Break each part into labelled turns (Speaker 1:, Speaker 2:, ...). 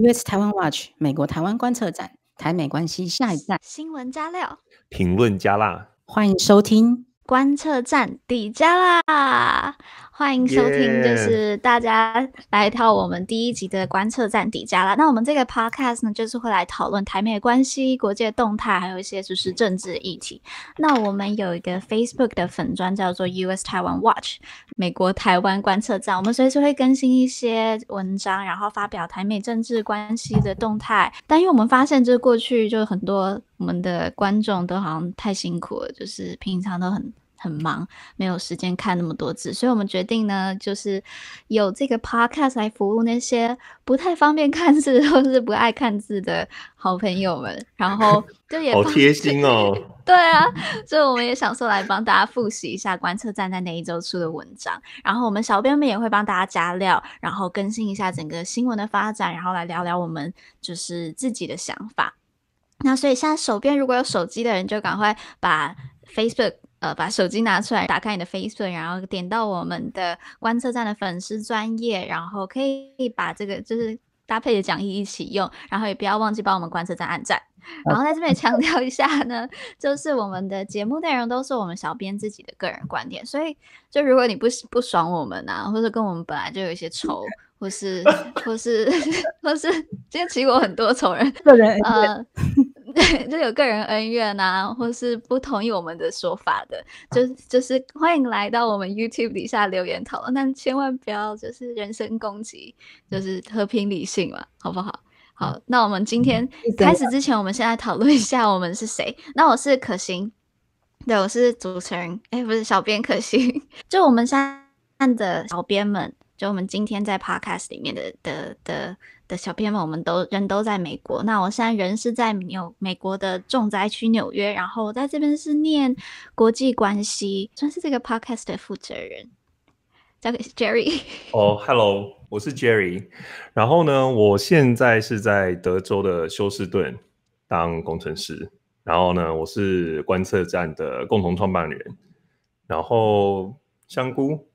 Speaker 1: US 台湾 w a t c h 美国台湾观测站，台美关系下一站。新闻加料，
Speaker 2: 评论加辣，
Speaker 1: 欢迎收听观测站底加辣。
Speaker 3: 欢迎收听，就是大家来到我们第一集的观测站底价啦。那我们这个 podcast 呢，就是会来讨论台美关系、国际动态，还有一些就是政治议题。那我们有一个 Facebook 的粉砖叫做 US Taiwan Watch，美国台湾观测站。我们随时会更新一些文章，然后发表台美政治关系的动态。但因为我们发现，就是过去就很多我们的观众都好像太辛苦了，就是平常都很。很忙，没有时间看那么多字，所以我们决定呢，就是有这个 podcast 来服务那些不太方便看字，或者是不爱看字的好朋友们，然后 就也好贴
Speaker 2: 心哦。
Speaker 3: 对啊，所以我们也想说来帮大家复习一下观测站在哪一周出的文章，然后我们小编们也会帮大家加料，然后更新一下整个新闻的发展，然后来聊聊我们就是自己的想法。那所以现在手边如果有手机的人，就赶快把 Facebook。呃，把手机拿出来，打开你的 Facebook，然后点到我们的观测站的粉丝专业，然后可以把这个就是搭配的讲义一起用，然后也不要忘记帮我们观测站按赞。然后在这边强调一下呢，就是我们的节目内容都是我们小编自己的个人观点，所以就如果你不不爽我们啊，或者跟我们本来就有一些仇，或是或是或是，今 天 其实我很多仇人，个人。就有个人恩怨呐，或是不同意我们的说法的，就就是欢迎来到我们 YouTube 底下留言讨论，但千万不要就是人身攻击，就是和平理性嘛，好不好？好，那我们今天开始之前，我们先来讨论一下我们是谁。那我是可心，对我是主持人，哎，不是小编，可心，就我们在看的小编们，就我们今天在 Podcast 里面的的的。的小编们，我们都人都在美国。那我现在人是在纽美国的重灾区纽约，然后我在这边是念国际关系，算是这个 podcast 的负责人，交给 Jerry。
Speaker 2: 哦，Hello，我是 Jerry。然后呢，我现在是在德州的休斯顿当工程师。然后呢，我是观测站的共同创办人。然后香菇。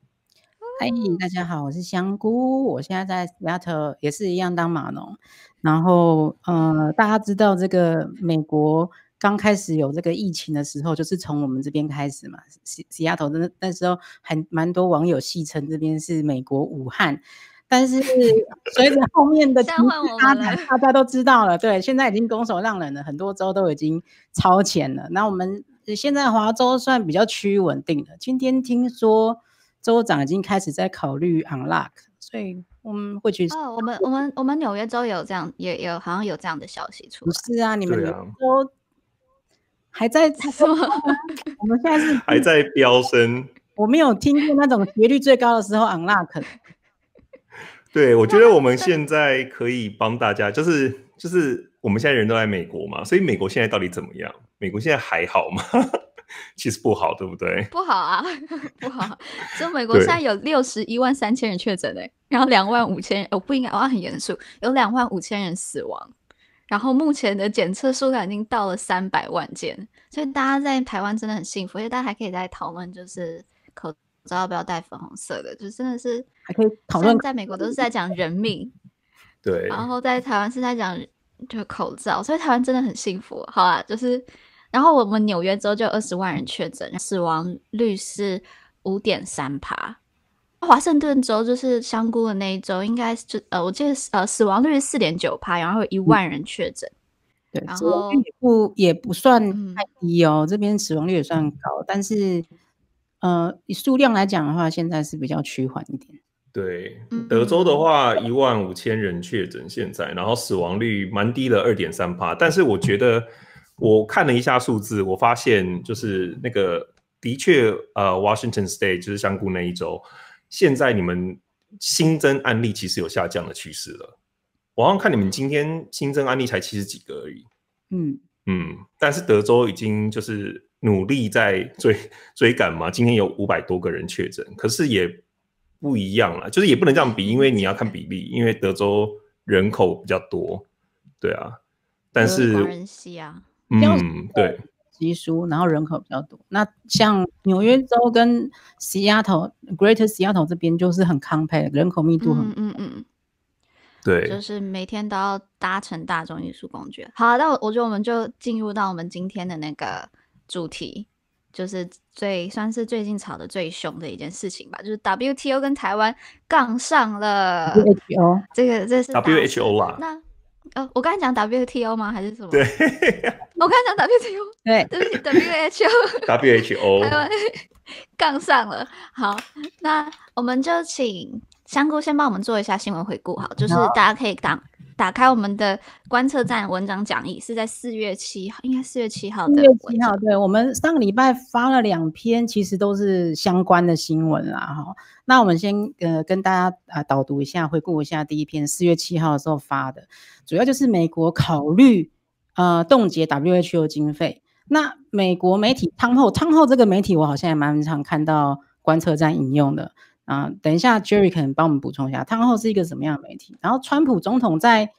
Speaker 1: 嗨，大家好，我是香菇，我现在在丫头也是一样当马农。然后，呃，大家知道这个美国刚开始有这个疫情的时候，就是从我们这边开始嘛。西西丫头的那时候还蛮多网友戏称这边是美国武汉，但是 随着后面的阿南，大家都知道了，对，现在已经拱手让人了，很多州都已经超前了。那我们现在华州算比较趋于稳定的。今天听说。州长已经开始在考虑 unlock，
Speaker 3: 所以我们会去。哦，我们我们我们纽约州有这样，也有好像有这样的消息出。
Speaker 1: 不是啊，你
Speaker 2: 们
Speaker 3: 都
Speaker 1: 还在说，我们现在是
Speaker 2: 还在飙升。
Speaker 1: 我没有听过那种斜率最高的时候 unlock。
Speaker 2: 对，我觉得我们现 在可以帮大家，就是就是我们现在人都在美国嘛，所以美国现在到底怎么样？美国现在还好吗？其实不好，对不对？
Speaker 3: 不好啊，不好。就美国现在有六十一万三千人确诊诶，然后两万五千哦，不应该哇，很严肃，有两万五千人死亡。然后目前的检测数量已经到了三百万件，所以大家在台湾真的很幸福，因为大家还可以在讨论就是口罩要不要戴粉红色的，就真的是
Speaker 1: 还可以讨论。在
Speaker 3: 美国都是在讲人命，对。然后在台湾是在讲就口罩，所以台湾真的很幸福。好啊，就是。然后我们纽约州就二十万人确诊，死亡率是五点三帕。华盛顿州就是香菇的那一州，应该是呃，我记得呃，死亡率是四点九帕，然后一万人确诊。
Speaker 1: 对，然后不也不算太低哦，这边死亡率也算高，但是呃，以数量来讲的话，现在是比较趋缓一点。
Speaker 2: 对，德州的话一万五千人确诊，现在然后死亡率蛮低的，二点三帕。但是我觉得。我看了一下数字，我发现就是那个的确，呃，Washington State 就是香菇那一周，现在你们新增案例其实有下降的趋势了。我好像看你们今天新增案例才七十几个而已。嗯嗯，但是德州已经就是努力在追追赶嘛，今天有五百多个人确诊，可是也不一样了，就是也不能这样比，因为你要看比例，因为德州人口比较多，对啊，但是。嗯，对，稀
Speaker 1: 疏，然后人口比较多。那像纽约州跟西雅图 （Greater Seattle） 这边就是很 compact，人口密度很，嗯嗯嗯，对，
Speaker 3: 就是每天都要搭乘大众运输工具。好，那我我觉得我们就进入到我们今天的那个主题，就是最算是最近炒的最凶的一件事情吧，就是 WTO 跟台湾杠上了。
Speaker 2: WTO
Speaker 3: 这个这是 WHO 啦？那呃，我刚才讲 WTO 吗？还是什么？对。我看到打 w t o 对，对不起，WHO，WHO，杠上了。好，那我们就请香菇先帮我们做一下新闻回顾，好，就是大家可以打打开我们的观测站文章讲义，是在四月七号，应该四月七号的。四月
Speaker 1: 七号，对我们上个礼拜发了两篇，其实都是相关的新闻啦，哈。那我们先呃跟大家啊导读一下，回顾一下第一篇，四月七号的时候发的，主要就是美国考虑。呃，冻结 WHO 经费。那美国媒体汤后，汤后这个媒体我好像也蛮常看到，观测站引用的啊。等一下，Jerry 可能帮我们补充一下，汤后是一个什么样的媒体？然后，川普总统在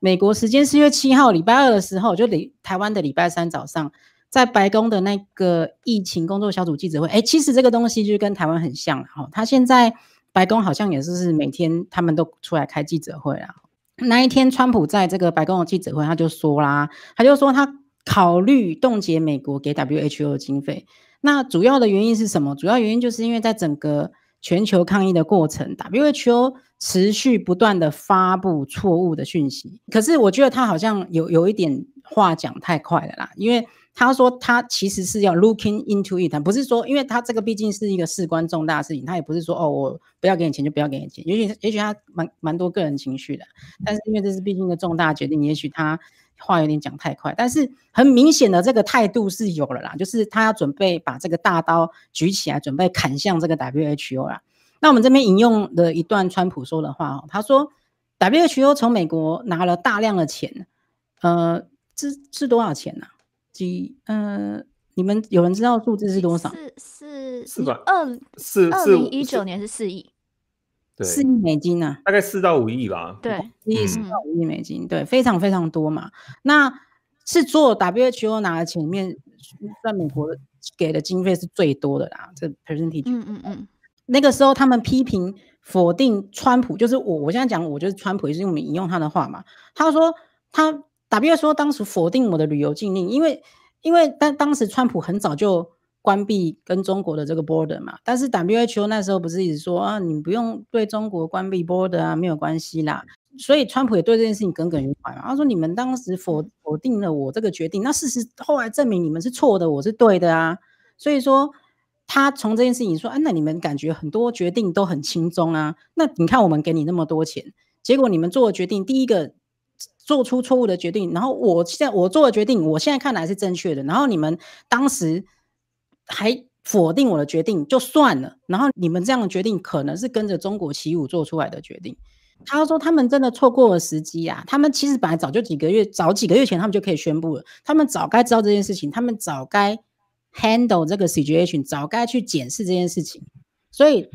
Speaker 1: 美国时间四月七号礼拜二的时候，就礼台湾的礼拜三早上，在白宫的那个疫情工作小组记者会。哎，其实这个东西就跟台湾很像哦。他现在白宫好像也是是每天他们都出来开记者会啊。那一天，川普在这个白宫的记者会，他就说啦，他就说他考虑冻结美国给 WHO 的经费。那主要的原因是什么？主要原因就是因为在整个全球抗疫的过程，WHO 持续不断的发布错误的讯息。可是我觉得他好像有有一点话讲太快了啦，因为。他说：“他其实是要 looking into it，他不是说，因为他这个毕竟是一个事关重大事情，他也不是说哦，我不要给你钱就不要给你钱。也许也许他蛮蛮多个人情绪的，但是因为这是毕竟一个重大决定，也许他话有点讲太快，但是很明显的这个态度是有了啦，就是他要准备把这个大刀举起来，准备砍向这个 WHO 啦。那我们这边引用了一段川普说的话哦，他说 WHO 从美国拿了大量的钱，呃，这是多少钱呢？”几呃，你们有人知道数字是多少？
Speaker 3: 是是是吧？二四二零一九年是四
Speaker 1: 亿，对，四亿美金呐，大概四到五亿吧。对，四亿四到五亿美金，对，非常非常多嘛。那是做 WHO 拿的前面，在美国给的经费是最多的啦。这 p e r s e n T a 嗯嗯嗯，那个时候他们批评否定川普，就是我我现在讲，我就是川普，是我们引用他的话嘛。他说他。W O 说当时否定我的旅游禁令，因为因为当当时川普很早就关闭跟中国的这个 border 嘛，但是 W H O 那时候不是一直说啊，你不用对中国关闭 border 啊，没有关系啦。所以川普也对这件事情耿耿于怀嘛，他说你们当时否否定了我这个决定，那事实后来证明你们是错的，我是对的啊。所以说他从这件事情说，哎，那你们感觉很多决定都很轻松啊？那你看我们给你那么多钱，结果你们做的决定第一个。做出错误的决定，然后我现在我做的决定，我现在看来是正确的。然后你们当时还否定我的决定，就算了。然后你们这样的决定，可能是跟着中国起舞做出来的决定。他说他们真的错过了时机啊！他们其实本来早就几个月早几个月前，他们就可以宣布了。他们早该知道这件事情，他们早该 handle 这个 situation，早该去检视这件事情。所以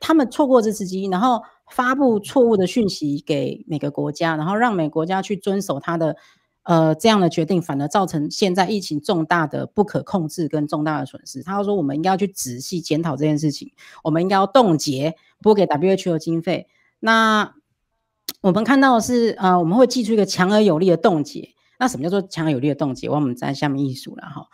Speaker 1: 他们错过这次机，然后。发布错误的讯息给每个国家，然后让每个国家去遵守他的，呃，这样的决定，反而造成现在疫情重大的不可控制跟重大的损失。他说，我们应该要去仔细检讨这件事情，我们应该要冻结拨给 WHO 的经费。那我们看到的是，呃，我们会寄出一个强而有力的冻结。那什么叫做强有力的动机？我们在下面艺术了哈，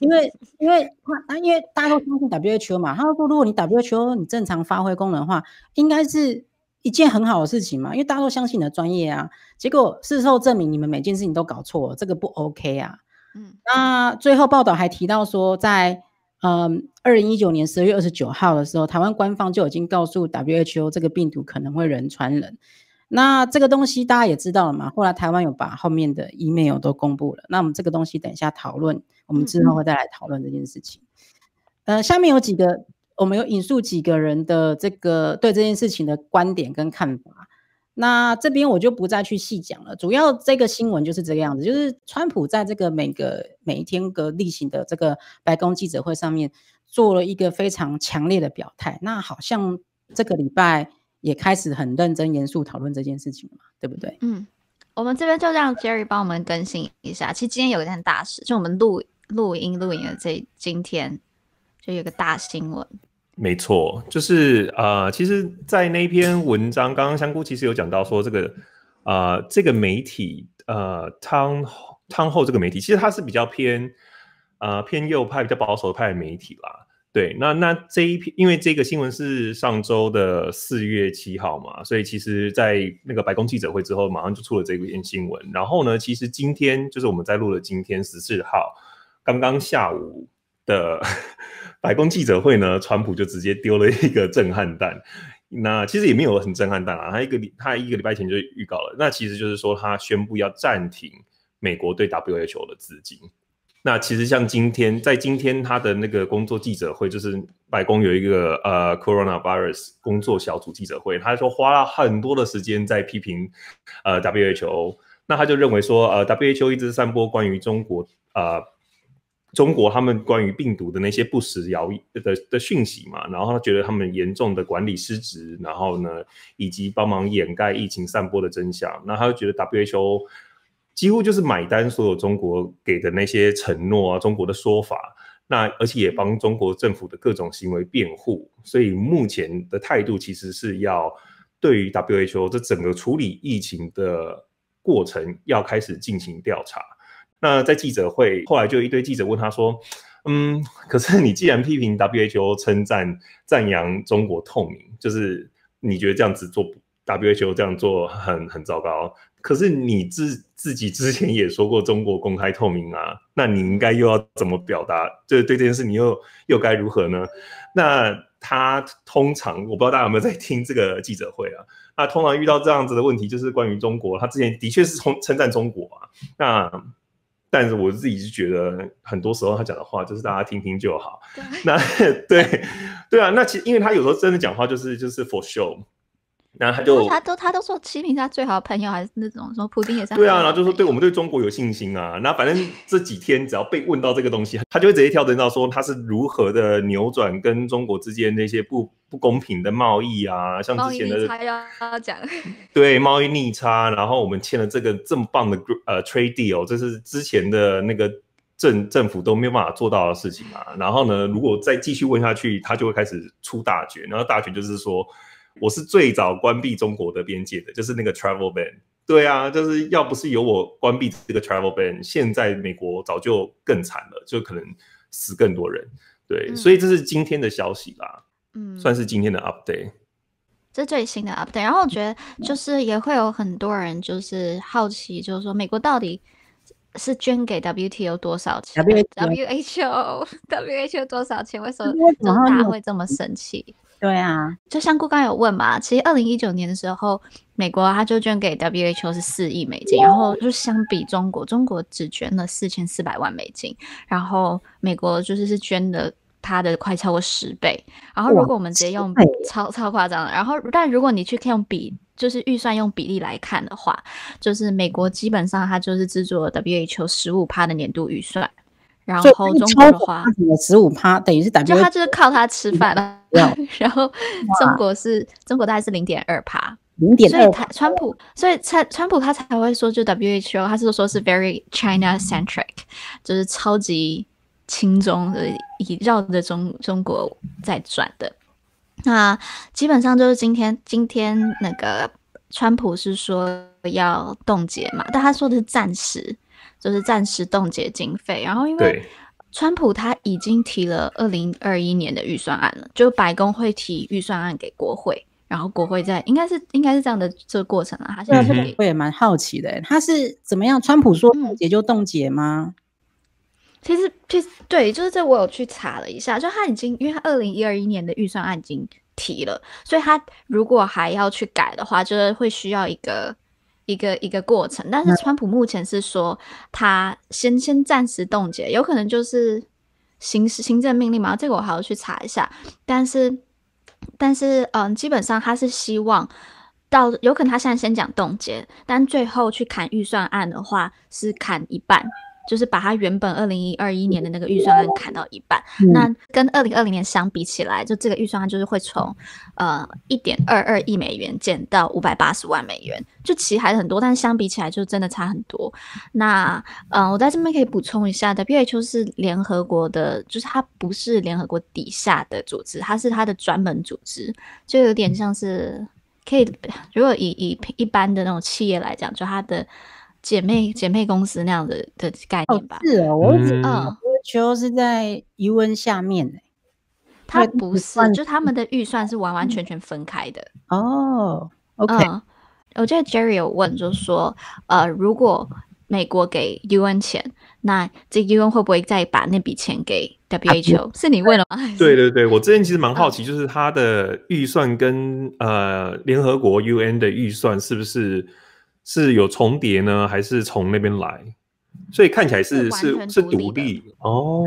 Speaker 1: 因为因为他，因为大家都相信 WHO 嘛，他说如果你 WHO，你正常发挥功能的话，应该是一件很好的事情嘛，因为大家都相信你的专业啊。结果事实后证明你们每件事情都搞错，这个不 OK 啊。嗯，那最后报道还提到说，在嗯二零一九年十二月二十九号的时候，台湾官方就已经告诉 WHO 这个病毒可能会人传人。那这个东西大家也知道了嘛？后来台湾有把后面的 email 都公布了。那我们这个东西等一下讨论，我们之后会再来讨论这件事情。呃，下面有几个，我们有引述几个人的这个对这件事情的观点跟看法。那这边我就不再去细讲了。主要这个新闻就是这个样子，就是川普在这个每个每一天的例行的这个白宫记者会上面做了一个非常强烈的表态。那好像这个礼拜。也开始很认真严肃讨论这件事情了，对不对？
Speaker 3: 嗯，我们这边就让 Jerry 帮我们更新一下。其实今天有一件大事，就我们录录音录影的这今天，就有个大新闻。
Speaker 2: 没错，就是呃，其实，在那篇文章，刚刚香菇其实有讲到说，这个呃，这个媒体呃汤汤后这个媒体，其实它是比较偏呃偏右派、比较保守派的媒体啦。对，那那这一篇，因为这个新闻是上周的四月七号嘛，所以其实在那个白宫记者会之后，马上就出了这篇新闻。然后呢，其实今天就是我们在录的今天十四号，刚刚下午的 白宫记者会呢，川普就直接丢了一个震撼弹。那其实也没有很震撼弹啊，他一个他一个礼拜前就预告了。那其实就是说，他宣布要暂停美国对 WHO 的资金。那其实像今天，在今天他的那个工作记者会，就是白宫有一个呃 coronavirus 工作小组记者会，他说花了很多的时间在批评呃 WHO，那他就认为说呃 WHO 一直散播关于中国呃中国他们关于病毒的那些不实谣的的讯息嘛，然后他觉得他们严重的管理失职，然后呢以及帮忙掩盖疫情散播的真相，那他就觉得 WHO。几乎就是买单所有中国给的那些承诺啊，中国的说法，那而且也帮中国政府的各种行为辩护，所以目前的态度其实是要对于 WHO 这整个处理疫情的过程要开始进行调查。那在记者会后来就一堆记者问他说，嗯，可是你既然批评 WHO，称赞赞扬中国透明，就是你觉得这样子做 WHO 这样做很很糟糕。可是你自自己之前也说过中国公开透明啊，那你应该又要怎么表达？就是对这件事，你又又该如何呢？那他通常我不知道大家有没有在听这个记者会啊？那通常遇到这样子的问题，就是关于中国，他之前的确是称称赞中国啊。那但是我自己是觉得，很多时候他讲的话就是大家听听就好。那对对啊，那其实因为他有时候真的讲话就是就是 for show。然后他就他
Speaker 3: 都他都说平是他最好的朋友，还是那种说普京也是对啊，然后
Speaker 2: 就说对我们对中国有信心啊。那反正这几天只要被问到这个东西，他就会直接跳转到说他是如何的扭转跟中国之间那些不不公平的贸易啊，像之前的他
Speaker 3: 要讲
Speaker 2: 对贸易逆差，然后我们签了这个这么棒的呃 trade deal，这是之前的那个政政府都没有办法做到的事情嘛。然后呢，如果再继续问下去，他就会开始出大卷，然后大卷就是说。我是最早关闭中国的边界的，就是那个 travel ban。对啊，就是要不是有我关闭这个 travel ban，现在美国早就更惨了，就可能死更多人。对，所以这是今天的消息啦，嗯，算是今天的 update。
Speaker 3: 这最新的 update。然后我觉得就是也会有很多人就是好奇，就是说美国到底是捐给 WTO 多少钱？w h o w h o 多少钱？为什么中大会这么生气？
Speaker 1: 对啊，就
Speaker 3: 像顾刚有问嘛，其实二零一九年的时候，美国它就捐给 WHO 是四亿美金，然后就相比中国，中国只捐了四千四百万美金，然后美国就是是捐的它的快超过十倍，然后如果我们直接用超超夸张了，然后但如果你去看用比就是预算用比例来看的话，就是美国基本上它就是制作 WHO 十五趴的年度预算。然后中国的话，
Speaker 1: 十五趴，等于是等就他就是
Speaker 3: 靠他吃饭了。然后中国是，中国大概是零点二趴，零点。所以川普，所以川川普他才会说，就 WHO 他是说是 very China centric，就是超级轻中，以绕着中中国在转的。那基本上就是今天，今天那个川普是说要冻结嘛，但他说的是暂时。就是暂时冻结经费，然后因为川普他已经提了二零二一年的预算案了，就白宫会提预算案给国
Speaker 1: 会，然后国会在应该是应该是这样的这个过程啊。现在是我也蛮好奇的，他是怎么样？川普说冻结就冻结吗？其实，其实对，
Speaker 3: 就是这我有去查了一下，就他已经因为二零一二一年的预算案已经提了，所以他如果还要去改的话，就是会需要一个。一个一个过程，但是川普目前是说他先先暂时冻结，有可能就是行行政命令嘛？这个我还要去查一下。但是但是嗯，基本上他是希望到有可能他现在先讲冻结，但最后去砍预算案的话是砍一半。就是把它原本二零二一年的那个预算案砍到一半，那跟二零二零年相比起来，就这个预算案就是会从，呃一点二二亿美元减到五百八十万美元，就其实还很多，但是相比起来就真的差很多。那嗯，我在这边可以补充一下，w h o 是联合国的，就是它不是联合国底下的组织，它是它的专门组织，就有点像是可以如果以以一般的那种企业来讲，就它的。姐妹姐妹公司那样的的概念吧？是哦，我只嗯，W H 是
Speaker 1: 在 U N 下面的，
Speaker 3: 它不是，就他们的预算是完完全全分开的。
Speaker 1: 哦，OK，我记得 Jerry 有问，就是说，呃，
Speaker 3: 如果美国给 U N 钱，那这 U N 会不会再把那笔钱给 W H O？是你问了吗？对
Speaker 2: 对对，我之前其实蛮好奇，就是他的预算跟呃联合国 U N 的预算是不是？是有重叠呢，还是从那边来？所以看起来是是是独立哦，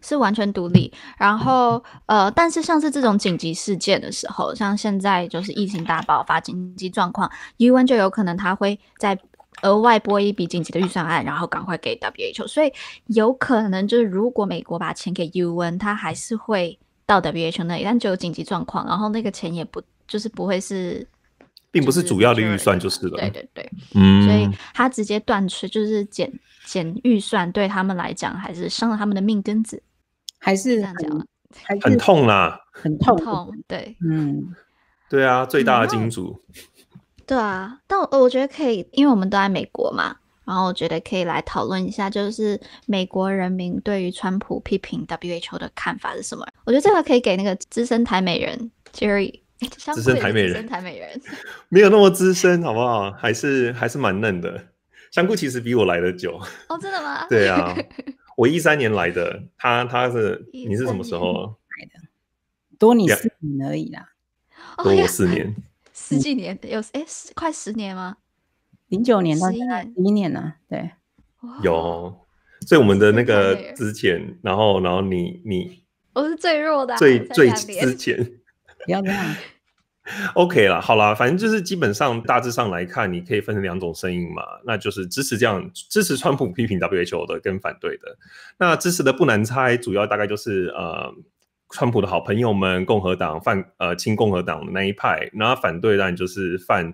Speaker 3: 是完全独立。然后呃，但是像是这种紧急事件的时候，像现在就是疫情大爆发、紧急状况，UN 就有可能它会在额外拨一笔紧急的预算案，然后赶快给 WHO。所以有可能就是如果美国把钱给 UN，它还是会到 WHO 那里。但就有紧急状况，然后那个钱也不就是不会是。
Speaker 2: 并不是主要的预算就是了。对对对，嗯，所以
Speaker 3: 他直接断去就是减减预算，对他们来讲还是伤了他们的命根子，还是这样讲，很痛
Speaker 2: 啦，很痛。
Speaker 3: 痛，对，
Speaker 2: 嗯，对啊，最大的金主。
Speaker 3: 对啊，但我我觉得可以，因为我们都在美国嘛，然后我觉得可以来讨论一下，就是美国人民对于川普批评 WHO 的看法是什么？我觉得这个可以给那个资深台美人 Jerry。资深台美人，资深台美人，
Speaker 2: 没有那么资深，好不好？还是还是蛮嫩的。香菇其实比我来的久
Speaker 3: 哦，真的吗？对啊，
Speaker 2: 我一三年来的，他他是你是什么时候来的？多你四
Speaker 1: 年而已啦，
Speaker 2: 多我四年，
Speaker 1: 十几年有哎，快十年吗？零九年到一一年呢，对，
Speaker 2: 有，所以我们的那个之前，然后然后你你，
Speaker 1: 我是最弱的，最最之前。
Speaker 2: OK 了，好了，反正就是基本上大致上来看，你可以分成两种声音嘛，那就是支持这样支持川普批评 WHO 的跟反对的。那支持的不难猜，主要大概就是呃，川普的好朋友们，共和党犯呃亲共和党的那一派，那反对当然就是犯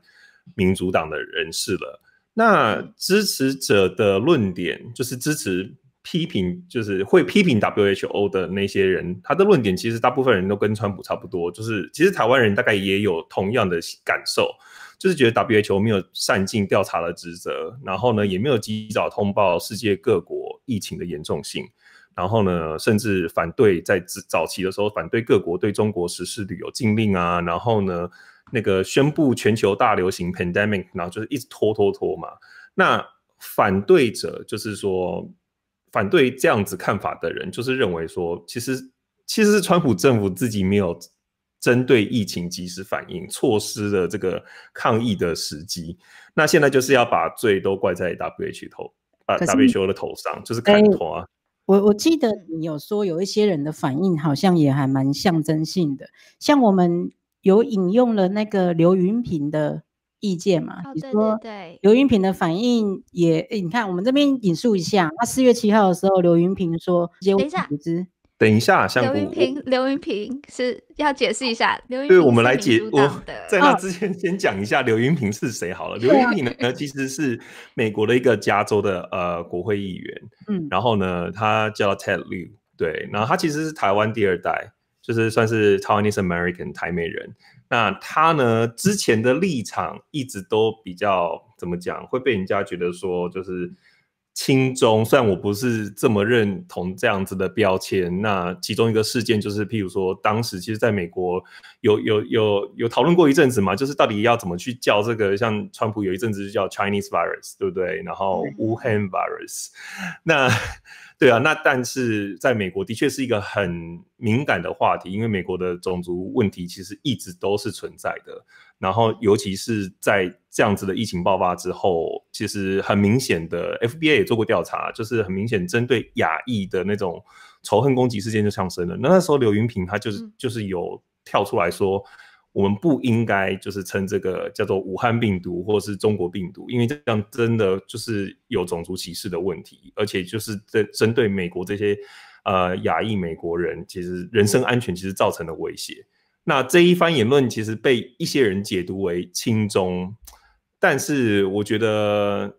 Speaker 2: 民主党的人士了。那支持者的论点就是支持。批评就是会批评 WHO 的那些人，他的论点其实大部分人都跟川普差不多，就是其实台湾人大概也有同样的感受，就是觉得 WHO 没有善尽调查的职责，然后呢也没有及早通报世界各国疫情的严重性，然后呢甚至反对在早期的时候反对各国对中国实施旅游禁令啊，然后呢那个宣布全球大流行 pandemic，然后就是一直拖拖拖嘛。那反对者就是说。反对这样子看法的人，就是认为说，其实其实是川普政府自己没有针对疫情及时反应，错失了这个抗疫的时机。那现在就是要把罪都怪在 W H 头，啊 W H O 的头上，就是开头啊。
Speaker 1: 我我记得你有说，有一些人的反应好像也还蛮象征性的，像我们有引用了那个刘云平的。意见嘛，你说刘云平的反应也，你看我们这边引述一下，他四月七号的时候，刘云平说：“
Speaker 2: 等一下，刘云平，
Speaker 3: 刘云平是要解释一下，刘云平，我们来解。我，在那之
Speaker 2: 前先讲一下刘云平是谁好了。刘云平呢，其实是美国的一个加州的呃国会议员，嗯，然后呢，他叫 Ted Liu，对，然后他其实是台湾第二代，就是算是 Taiwanese American，台美人。”那他呢？之前的立场一直都比较怎么讲？会被人家觉得说就是轻中，虽然我不是这么认同这样子的标签。那其中一个事件就是，譬如说，当时其实在美国有有有有讨论过一阵子嘛，就是到底要怎么去叫这个？像川普有一阵子就叫 Chinese virus，对不对？然后 Wuhan virus，那。对啊，那但是在美国的确是一个很敏感的话题，因为美国的种族问题其实一直都是存在的。然后，尤其是在这样子的疫情爆发之后，其实很明显的，F B A 也做过调查，就是很明显针对亚裔的那种仇恨攻击事件就上升了。那那时候刘云平他就是就是有跳出来说。我们不应该就是称这个叫做武汉病毒，或者是中国病毒，因为这样真的就是有种族歧视的问题，而且就是针针对美国这些呃亚裔美国人，其实人身安全其实造成了威胁。那这一番言论其实被一些人解读为轻中，但是我觉得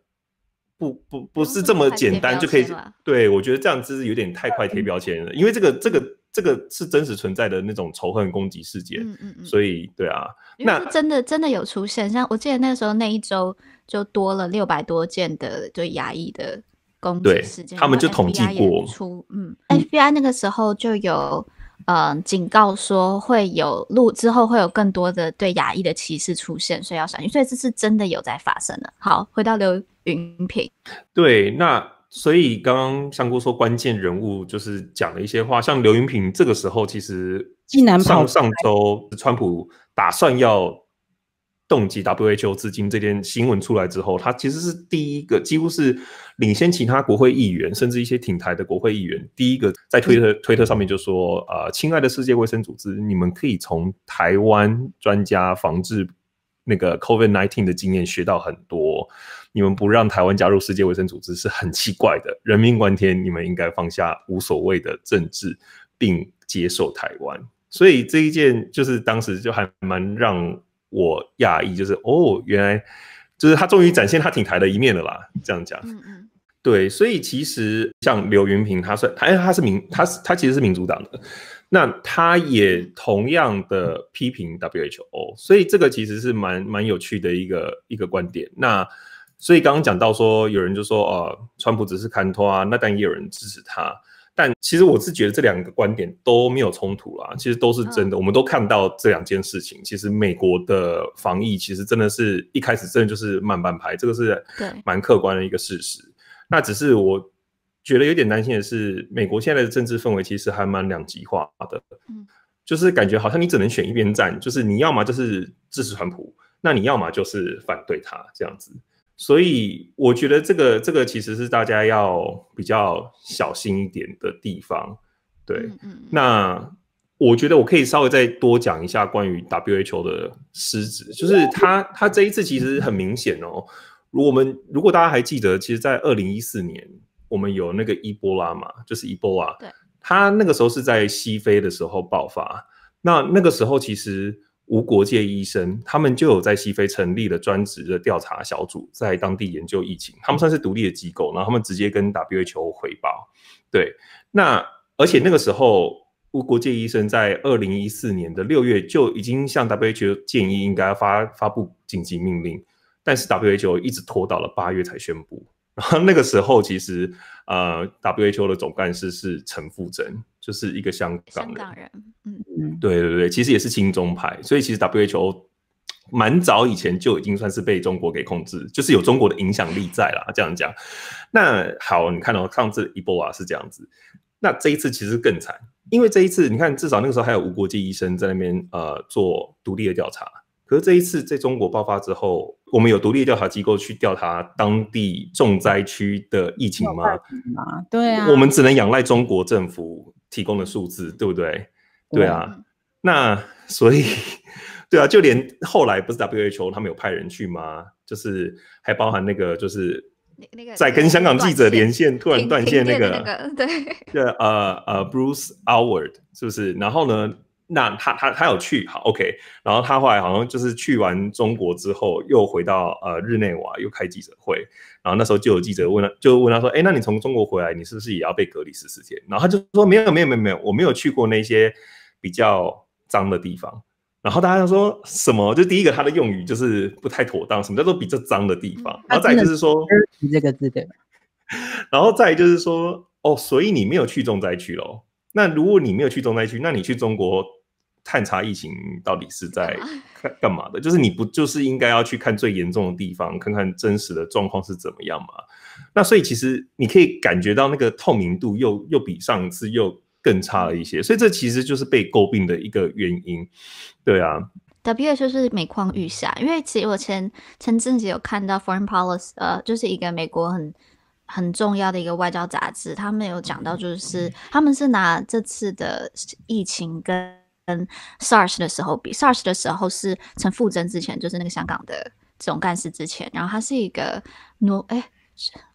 Speaker 2: 不不不是这么简单就可以。对，我觉得这样子是有点太快贴标签了，因为这个这个。这个是真实存在的那种仇恨攻击事件，嗯嗯嗯，所以对啊，那真
Speaker 3: 的真的有出现，像我记得那个时候那一周就多了六百多件的对牙医的攻击事件，他们就统计过，出嗯，FBI 那个时候就有嗯警告说会有路之后会有更多的对牙医的歧视出现，所以要小心，所以这是真的有在发生了。好，回到刘云平，
Speaker 2: 对，那。所以刚刚香菇说关键人物就是讲了一些话，像刘云平这个时候其实上上周，川普打算要冻结 WHO 资金这件新闻出来之后，他其实是第一个，几乎是领先其他国会议员，甚至一些挺台的国会议员，第一个在推特推特上面就说啊，亲爱的世界卫生组织，你们可以从台湾专家防治那个 COVID nineteen 的经验学到很多。你们不让台湾加入世界卫生组织是很奇怪的，人命关天，你们应该放下无所谓的政治，并接受台湾。所以这一件就是当时就还蛮让我讶异，就是哦，原来就是他终于展现他挺台的一面了啦。这样讲，嗯嗯，对，所以其实像刘云平，他算哎，他是民，他是他其实是民主党的，那他也同样的批评 WHO，所以这个其实是蛮蛮有趣的一个一个观点。那所以刚刚讲到说，有人就说呃，川普只是看托啊，那但也有人支持他。但其实我是觉得这两个观点都没有冲突啦，其实都是真的。我们都看到这两件事情，其实美国的防疫其实真的是一开始真的就是慢半拍，这个是蛮客观的一个事实。那只是我觉得有点担心的是，美国现在的政治氛围其实还蛮两极化的，嗯，就是感觉好像你只能选一边站，就是你要么就是支持川普，那你要么就是反对他这样子。所以我觉得这个这个其实是大家要比较小心一点的地方，对。那我觉得我可以稍微再多讲一下关于 WHO 的失职，就是他他这一次其实很明显哦。如我们如果大家还记得，其实，在二零一四年我们有那个伊波拉嘛，就是伊波拉。对。他那个时候是在西非的时候爆发，那那个时候其实。无国界医生，他们就有在西非成立了专职的调查小组，在当地研究疫情。他们算是独立的机构，然后他们直接跟 WHO 汇报。对，那而且那个时候，无国界医生在二零一四年的六月就已经向 WHO 建议应该发发布紧急命令，但是 WHO 一直拖到了八月才宣布。然后那个时候，其实呃，WHO 的总干事是陈富珍。就是一个香港人，嗯，对对对，其实也是亲中派，所以其实 WHO 蛮早以前就已经算是被中国给控制，就是有中国的影响力在啦。这样讲，那好，你看到上次一波啊是这样子，那这一次其实更惨，因为这一次你看，至少那个时候还有无国界医生在那边呃做独立的调查，可是这一次在中国爆发之后，我们有独立调查机构去调查当地重灾区的疫情吗？对啊，我们只能仰赖中国政府。提供的数字对不对？对啊，那所以对啊，就连后来不是 W H o 他们有派人去吗？就是还包含那个就是
Speaker 3: 那个在跟香港记者
Speaker 2: 连线突然断线那个对，呃呃，Bruce Howard 是不是？然后呢？那他他他有去，好 OK。然后他后来好像就是去完中国之后，又回到呃日内瓦又开记者会。然后那时候就有记者问他就问他说：“哎，那你从中国回来，你是不是也要被隔离十四天？”然后他就说：“没有，没有，没有，没有，我没有去过那些比较脏的地方。”然后大家说什么？就第一个他的用语就是不太妥当，什么叫做比这脏的地方？然后再就是说
Speaker 1: 这个字对吧？
Speaker 2: 然后再 就是说：“哦，所以你没有去重灾区喽？那如果你没有去重灾区，那你去中国？”探查疫情到底是在 干嘛的？就是你不就是应该要去看最严重的地方，看看真实的状况是怎么样嘛？那所以其实你可以感觉到那个透明度又又比上次又更差了一些，所以这其实就是被诟病的一个原因。对啊
Speaker 3: ，W 就是每况愈下，因为其实我前前阵子有看到 Foreign Policy，呃，就是一个美国很很重要的一个外交杂志，他们有讲到，就是他们是拿这次的疫情跟跟 SARS 的时候比，SARS 的时候是陈富珍之前，就是那个香港的总干事之前，然后他是一个挪哎，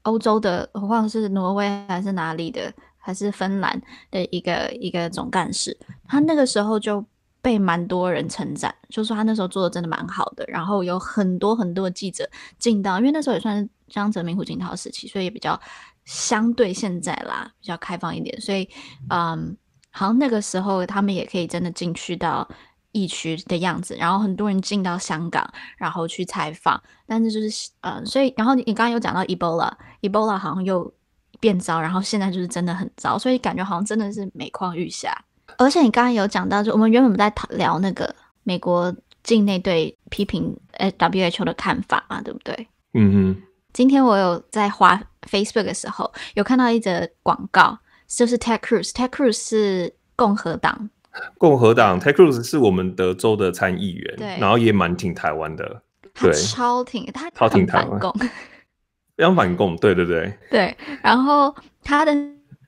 Speaker 3: 欧洲的，我忘是挪威还是哪里的，还是芬兰的一个一个总干事，他那个时候就被蛮多人称赞，就说他那时候做的真的蛮好的，然后有很多很多记者进到，因为那时候也算是江泽民胡锦涛时期，所以也比较相对现在啦，比较开放一点，所以嗯。好像那个时候他们也可以真的进去到疫区的样子，然后很多人进到香港，然后去采访。但是就是呃，所以然后你你刚刚有讲到 Ebola，Ebola 好像又变糟，然后现在就是真的很糟，所以感觉好像真的是每况愈下。而且你刚刚有讲到，就我们原本不在聊那个美国境内对批评诶 WHO 的看法嘛，对不对？嗯哼。今天我有在花。Facebook 的时候，有看到一则广告。就是 Ted Cruz，Ted Cruz 是共和党。
Speaker 2: 共和党，Ted Cruz 是我们德州的参议员，然后也蛮挺台湾的。对，超
Speaker 3: 挺他，超挺台湾。
Speaker 2: 非 常反共，对对对
Speaker 3: 对。然后他的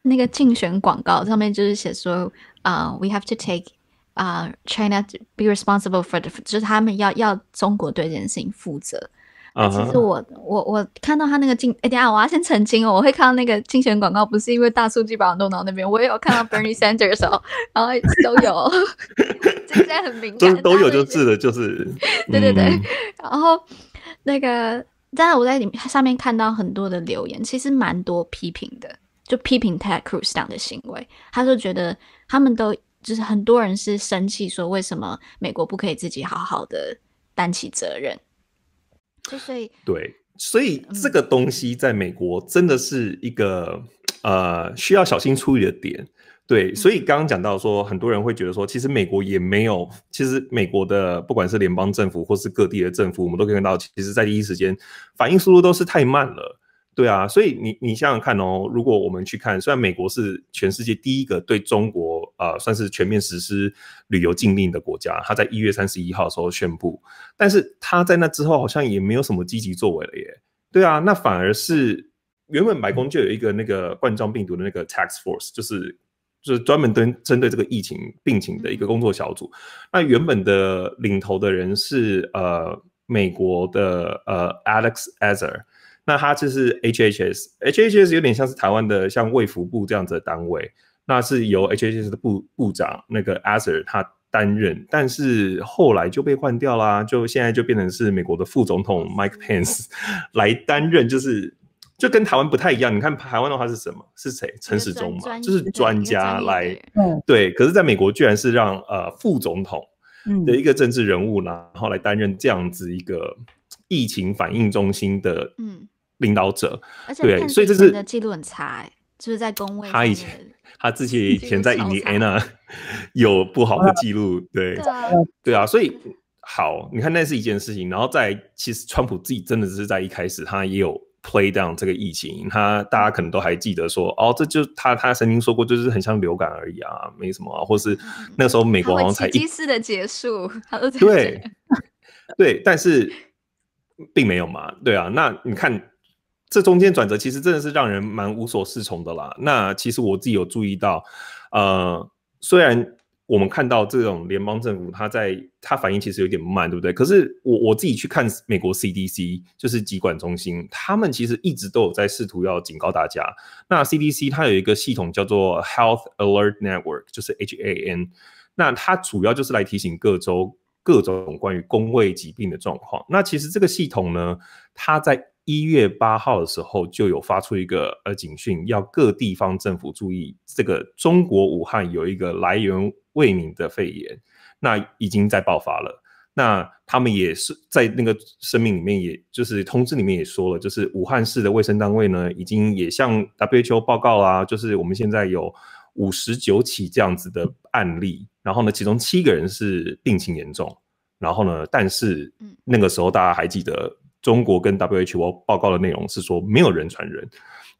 Speaker 3: 那个竞选广告上面就是写说啊，We have to take 啊 China to be responsible for the，就是他们要要中国对这件事情负责。其实我我我看到他那个竞哎等下我要先澄清哦，我会看到那个竞选广告，不是因为大数据把我弄到那边，我也有看到 Bernie Sanders 的时候，然后都有，现 在很明
Speaker 2: 显都都有就治的就是 对对对，
Speaker 3: 然后那个但是我在里面上面看到很多的留言，其实蛮多批评的，就批评 Ted Cruz 这样的行为，他就觉得他们都就是很多人是生气，说为什么美国不可以自己好好的担起责任。所以
Speaker 2: 对，所以这个东西在美国真的是一个呃需要小心处理的点。对，所以刚刚讲到说，很多人会觉得说，其实美国也没有，其实美国的不管是联邦政府或是各地的政府，我们都可以看到，其实在第一时间反应速度都是太慢了。对啊，所以你你想想看哦，如果我们去看，虽然美国是全世界第一个对中国啊算是全面实施旅游禁令的国家，他在一月三十一号的时候宣布，但是他在那之后好像也没有什么积极作为了耶。对啊，那反而是原本白宫就有一个那个冠状病毒的那个 Task Force，就是就是专门针针对这个疫情病情的一个工作小组。那原本的领头的人是呃美国的呃 Alex Azar。那他就是 HHS，HHS 有点像是台湾的像卫福部这样子的单位，那是由 HHS 的部部长那个 a s i r 他担任，但是后来就被换掉啦，就现在就变成是美国的副总统 Mike Pence 来担任，就是就跟台湾不太一样。你看台湾的话是什么？是谁？陈时中嘛，就是专家来对。可是，在美国居然是让呃副总统的一个政治人物，然后来担任这样子一个疫情反应中心的嗯。领导者，而且对，所以这是
Speaker 3: 记录很差，哎，就是在公位。他以
Speaker 2: 前，他自己 以前在印尼安娜有不好的记录，对对啊，所以好，你看那是一件事情。然后在其实，川普自己真的只是在一开始，他也有 play down 这个疫情，他大家可能都还记得说，哦，这就他他曾经说过，就是很像流感而已啊，没什么，或是那时候美国才一
Speaker 3: 次的结束，对
Speaker 2: 对，但是并没有嘛，对啊，那你看。这中间转折其实真的是让人蛮无所适从的啦。那其实我自己有注意到，呃，虽然我们看到这种联邦政府，它在它反应其实有点慢，对不对？可是我我自己去看美国 CDC，就是疾管中心，他们其实一直都有在试图要警告大家。那 CDC 它有一个系统叫做 Health Alert Network，就是 HAN。那它主要就是来提醒各州各种关于工位疾病的状况。那其实这个系统呢，它在一月八号的时候，就有发出一个呃警讯，要各地方政府注意，这个中国武汉有一个来源未明的肺炎，那已经在爆发了。那他们也是在那个声明里面，也就是通知里面也说了，就是武汉市的卫生单位呢，已经也向 WHO 报告啊，就是我们现在有五十九起这样子的案例，然后呢，其中七个人是病情严重，然后呢，但是那个时候大家还记得。中国跟 WHO 报告的内容是说没有人传人，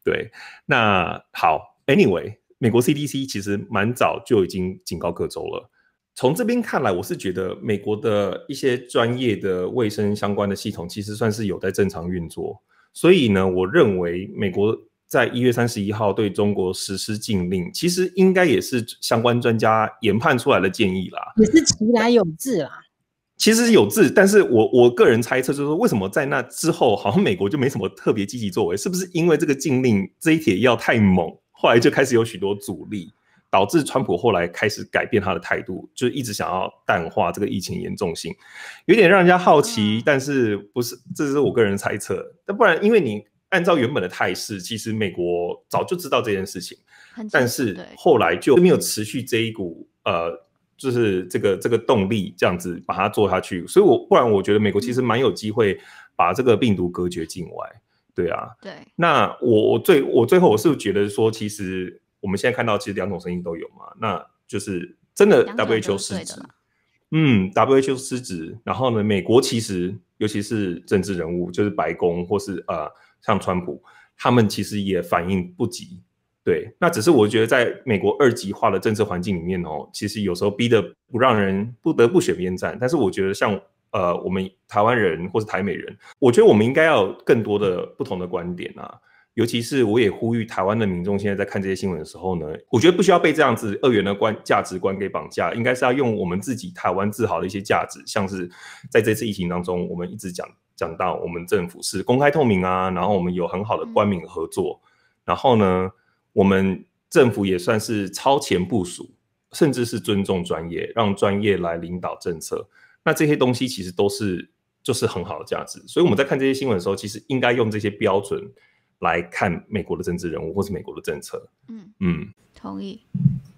Speaker 2: 对。那好，Anyway，美国 CDC 其实蛮早就已经警告各州了。从这边看来，我是觉得美国的一些专业的卫生相关的系统其实算是有在正常运作。所以呢，我认为美国在一月三十一号对中国实施禁令，其实应该也是相关专家研判出来的建议啦，
Speaker 1: 也是奇来有致啦。
Speaker 2: 其实有字，但是我我个人猜测，就是说为什么在那之后，好像美国就没什么特别积极作为，是不是因为这个禁令这一铁药太猛，后来就开始有许多阻力，导致川普后来开始改变他的态度，就一直想要淡化这个疫情严重性，有点让人家好奇，但是不是？这只是我个人猜测。那不然，因为你按照原本的态势，其实美国早就知道这件事情，但是后来就没有持续这一股呃。就是这个这个动力这样子把它做下去，所以我不然我觉得美国其实蛮有机会把这个病毒隔绝境外，对啊，对，那我我最我最后我是觉得说，其实我们现在看到其实两种声音都有嘛，那就是真的 W H o 失职，嗯，W H o 失职，然后呢，美国其实尤其是政治人物，就是白宫或是呃像川普，他们其实也反应不及。对，那只是我觉得，在美国二极化的政治环境里面哦，其实有时候逼得不让人不得不选边站。但是我觉得，像呃，我们台湾人或是台美人，我觉得我们应该要更多的不同的观点啊。尤其是我也呼吁台湾的民众，现在在看这些新闻的时候呢，我觉得不需要被这样子二元的观价值观给绑架，应该是要用我们自己台湾自豪的一些价值，像是在这次疫情当中，我们一直讲讲到我们政府是公开透明啊，然后我们有很好的官民合作，然后呢。我们政府也算是超前部署，甚至是尊重专业，让专业来领导政策。那这些东西其实都是就是很好的价值。所以我们在看这些新闻的时候，其实应该用这些标准来看美国的政治人物或是美国的政策。嗯嗯，
Speaker 3: 同意。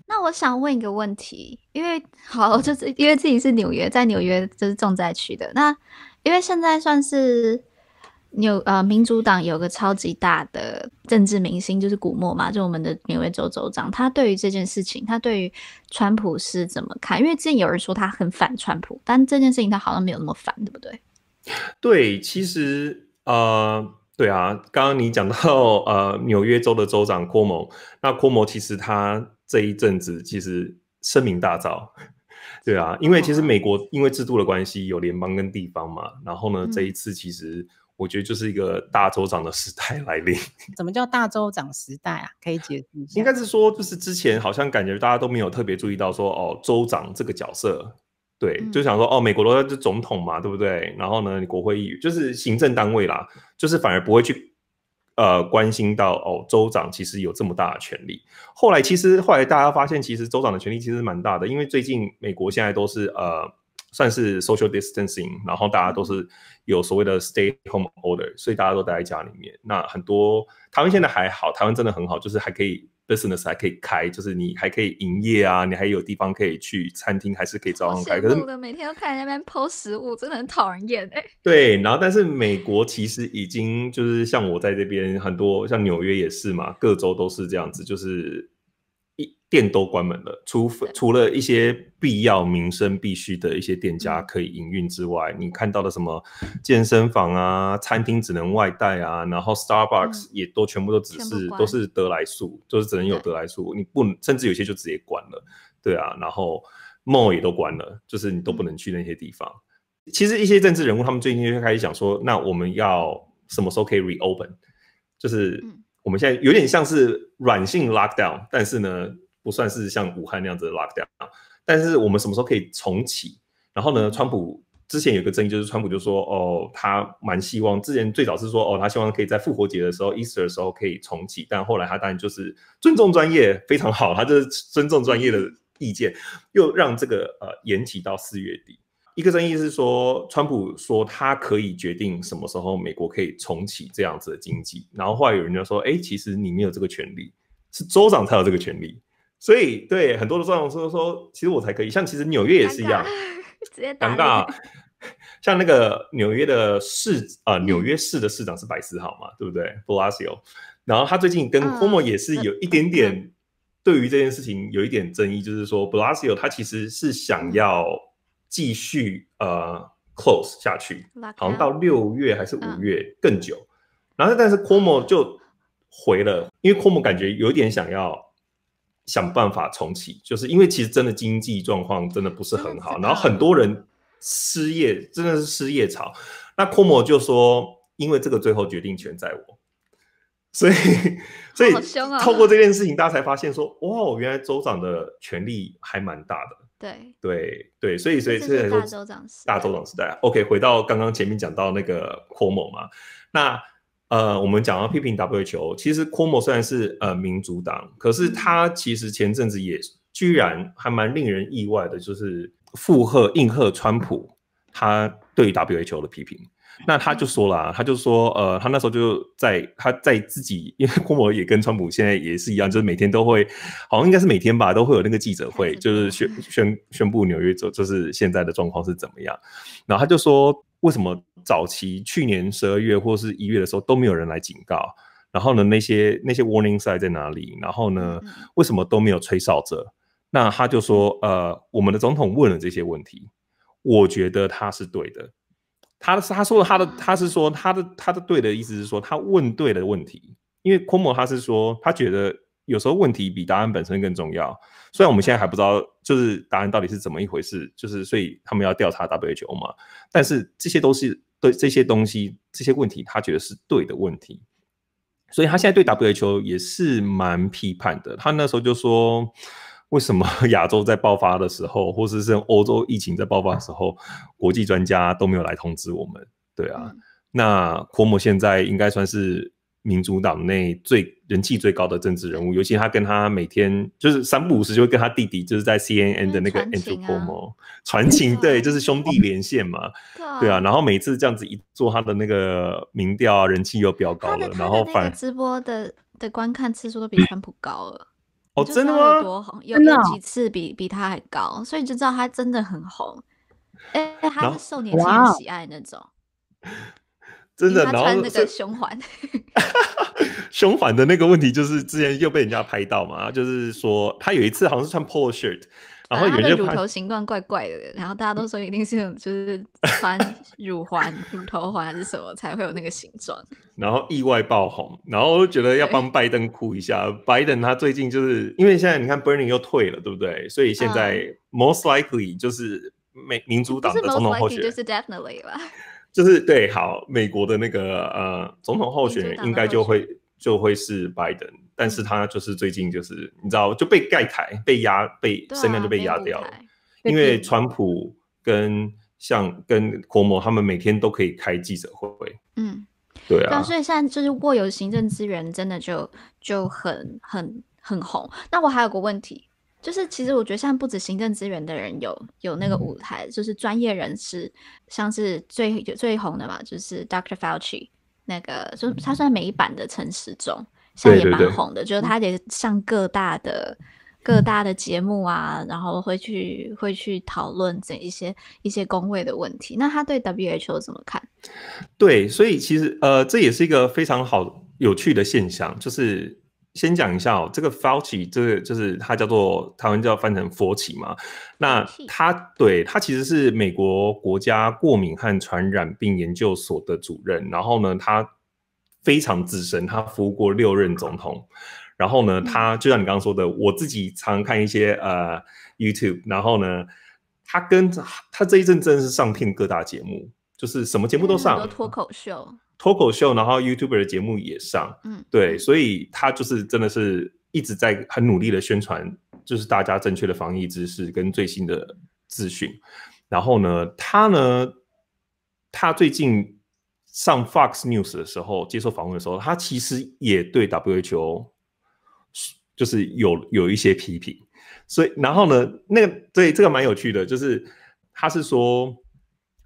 Speaker 3: 那我想问一个问题，因为好，就是因为自己是纽约，在纽约这是重灾区的。那因为现在算是。有呃，民主党有个超级大的政治明星，就是古默嘛，就我们的纽约州州长。他对于这件事情，他对于川普是怎么看？因为之前有人说他很反川普，但这件事情他好像没有那么反，对不对？
Speaker 2: 对，其实呃，对啊，刚刚你讲到呃，纽约州的州长柯莫，那柯莫其实他这一阵子其实声名大噪，对啊，因为其实美国因为制度的关系，有联邦跟地方嘛，然后呢，这一次其实。我觉得就是一个大州长的时代来临。
Speaker 1: 怎么叫大州长时代啊？可以解释一
Speaker 2: 下。应该是说，就是之前好像感觉大家都没有特别注意到说，哦，州长这个角色，对，就想说，哦，美国都是总统嘛，对不对？然后呢，国会议员就是行政单位啦，就是反而不会去呃关心到哦，州长其实有这么大的权利。后来其实后来大家发现，其实州长的权利其实蛮大的，因为最近美国现在都是呃，算是 social distancing，然后大家都是。有所谓的 stay home order，所以大家都待在家里面。那很多台湾现在还好，台湾真的很好，就是还可以 business 还可以开，就是你还可以营业啊，你还有地方可以去餐厅，还是可以照样开。可是
Speaker 3: 每天都看人那边抛食物，真的很讨人厌哎。
Speaker 2: 对，然后但是美国其实已经就是像我在这边，很多像纽约也是嘛，各州都是这样子，就是。店都关门了，除非除了一些必要民生必须的一些店家可以营运之外，你看到的什么健身房啊、餐厅只能外带啊，然后 Starbucks 也都全部都只是都是得来速，就是只能有得来速，你不能，甚至有些就直接关了，对啊，然后 mall 也都关了，就是你都不能去那些地方。其实一些政治人物他们最近就开始讲说，那我们要什么时候可以 reopen？就是我们现在有点像是软性 lockdown，但是呢。不算是像武汉那样子的 lock down，但是我们什么时候可以重启？然后呢，川普之前有个争议，就是川普就说哦，他蛮希望之前最早是说哦，他希望可以在复活节的时候，Easter 的时候可以重启，但后来他当然就是尊重专业，非常好，他就是尊重专业的意见，又让这个呃延期到四月底。一个争议是说，川普说他可以决定什么时候美国可以重启这样子的经济，然后后来有人就说，哎，其实你没有这个权利，是州长才有这个权利。所以，对很多的状况说说，其实我才可以。像其实纽约也是一样，尴尬。像那个纽约的市啊，纽约市的市长是白思豪嘛，对不对 b l a s i o 然后他最近跟 Cuomo 也是有一点点对于这件事情有一点争议，就是说 Blasio 他其实是想要继续呃 close 下去，好像到六月还是五月更久。然后但是 Cuomo 就回了，因为 Cuomo 感觉有一点想要。想办法重启，就是因为其实真的经济状况真的不是很好，然后很多人失业，真的是失业潮。那库莫就说，因为这个最后决定权在我，所以 所以通过这件事情，大家才发现说，哇，原来州长的权力还蛮大的。对对对，所以所以是大州长时代。OK，回到刚刚前面讲到那个库莫嘛，那。呃，我们讲到批评 W H O，其实科莫虽然是呃民主党，可是他其实前阵子也居然还蛮令人意外的，就是附和应和川普他对于 W H O 的批评。那他就说了，他就说，呃，他那时候就在他在自己，因为科 莫也跟川普现在也是一样，就是每天都会，好像应该是每天吧，都会有那个记者会，就是宣宣宣布纽约州就是现在的状况是怎么样。然后他就说，为什么？早期去年十二月或是一月的时候都没有人来警告，然后呢那些那些 warning sign 在哪里？然后呢为什么都没有吹哨者？那他就说，呃，我们的总统问了这些问题，我觉得他是对的。他他说他的他是说他的他的对的意思是说他问对了问题，因为科莫他是说他觉得有时候问题比答案本身更重要。虽然我们现在还不知道，就是答案到底是怎么一回事，就是所以他们要调查 WHO 嘛，但是这些都是对这些东西这些问题，他觉得是对的问题，所以他现在对 WHO 也是蛮批判的。他那时候就说，为什么 亚洲在爆发的时候，或者是欧洲疫情在爆发的时候，国际专家都没有来通知我们？对啊，那科莫现在应该算是。民主党内最人气最高的政治人物，尤其他跟他每天就是三不五时就会跟他弟弟，就是在 CNN 的那个 Andrew Cuomo 传情，对，就是兄弟连线嘛，对啊。然后每次这样子一做他的那个民调，人气又比较高了。然后反直
Speaker 3: 播的的观看次数都比川普高了，哦，真的多红，有有几次比比他还高，所以就知道他真的很红。哎，他是受年轻人喜爱那种。
Speaker 2: 真的，然后
Speaker 3: 胸环，
Speaker 2: 胸环的那个问题就是之前又被人家拍到嘛，就是说他有一次好像是穿 polo shirt，然后有的乳头
Speaker 3: 形状怪怪的，然后大家都说一定是就是穿乳环、乳头环还是什么才会有那个形状，
Speaker 2: 然后意外爆红，然后觉得要帮拜登哭一下，拜登他最近就是因为现在你看 Bernie 又退了，对不对？所以现在 most likely 就是美民主党的总统候选人，就
Speaker 3: 是 definitely 吧。
Speaker 2: 就是对，好，美国的那个呃，总统候选人应该就会就会是拜登，但是他就是最近就是你知道就被盖台被压被声量就被压掉了，因为川普跟像跟国模他们每天都可以开记者会，嗯，对啊，所
Speaker 3: 以现在就是握有行政资源真的就就很很很红。那我还有个问题。就是，其实我觉得现在不止行政资源的人有有那个舞台，就是专业人士，像是最最红的嘛，就是 Doctor Fauci 那个，就他算每美版的陈时中，现在也蛮红的，就是他得上各大的各大的节目啊，然后会去会去讨论这一些一些工位的问题。那他对 WHO 怎么看？
Speaker 2: 对，所以其实呃，这也是一个非常好有趣的现象，就是。先讲一下哦，这个 Fauci 这个就是他叫做台湾叫翻成佛起嘛，那他对他其实是美国国家过敏和传染病研究所的主任，然后呢，他非常资深，他服务过六任总统，然后呢，他就像你刚刚说的，我自己常看一些呃 YouTube，然后呢，他跟他这一阵真的是上遍各大节目，就是什么节目都上，
Speaker 3: 脱口秀。
Speaker 2: 脱口秀，然后 YouTube 的节目也上，嗯，对，所以他就是真的是一直在很努力的宣传，就是大家正确的防疫知识跟最新的资讯。然后呢，他呢，他最近上 Fox News 的时候接受访问的时候，他其实也对 WHO 就是有有一些批评。所以，然后呢，那个对这个蛮有趣的，就是他是说。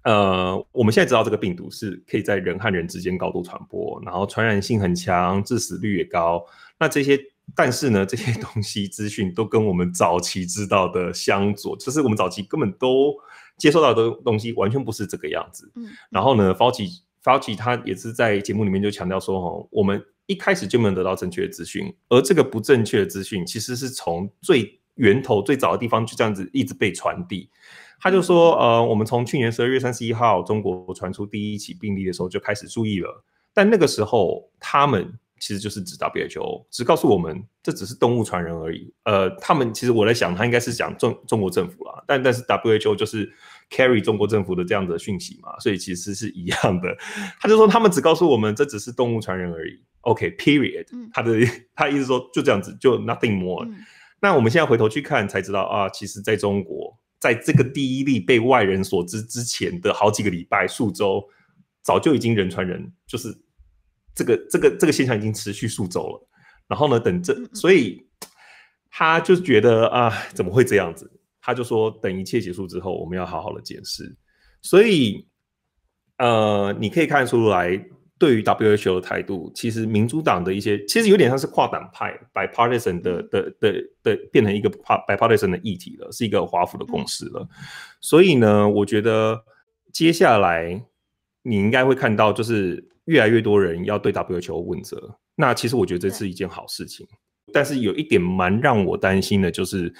Speaker 2: 呃，我们现在知道这个病毒是可以在人和人之间高度传播，然后传染性很强，致死率也高。那这些，但是呢，这些东西资讯都跟我们早期知道的相左，就是我们早期根本都接受到的东西完全不是这个样子。嗯，然后呢，Fauci Fauci 他也是在节目里面就强调说，哦，我们一开始就没有得到正确的资讯，而这个不正确的资讯其实是从最源头最早的地方就这样子一直被传递。他就说，呃，我们从去年十二月三十一号中国传出第一起病例的时候就开始注意了，但那个时候他们其实就是指 WHO，只告诉我们这只是动物传人而已。呃，他们其实我在想，他应该是讲中中国政府了，但但是 WHO 就是 carry 中国政府的这样的讯息嘛，所以其实是一样的。他就说，他们只告诉我们这只是动物传人而已。OK，period，他的他意思说就这样子，就 nothing more。那我们现在回头去看，才知道啊，其实在中国。在这个第一例被外人所知之前的好几个礼拜、数周，早就已经人传人，就是这个、这个、这个现象已经持续数周了。然后呢，等这，所以他就觉得啊，怎么会这样子？他就说，等一切结束之后，我们要好好的解释。所以，呃，你可以看出来。对于 W H O 的态度，其实民主党的一些，其实有点像是跨党派 bipartisan 的的的的，变成一个 bipartisan 的议题了，是一个华府的共识了。所以呢，我觉得接下来你应该会看到，就是越来越多人要对 W H O 问责。那其实我觉得这是一件好事情，但是有一点蛮让我担心的，就是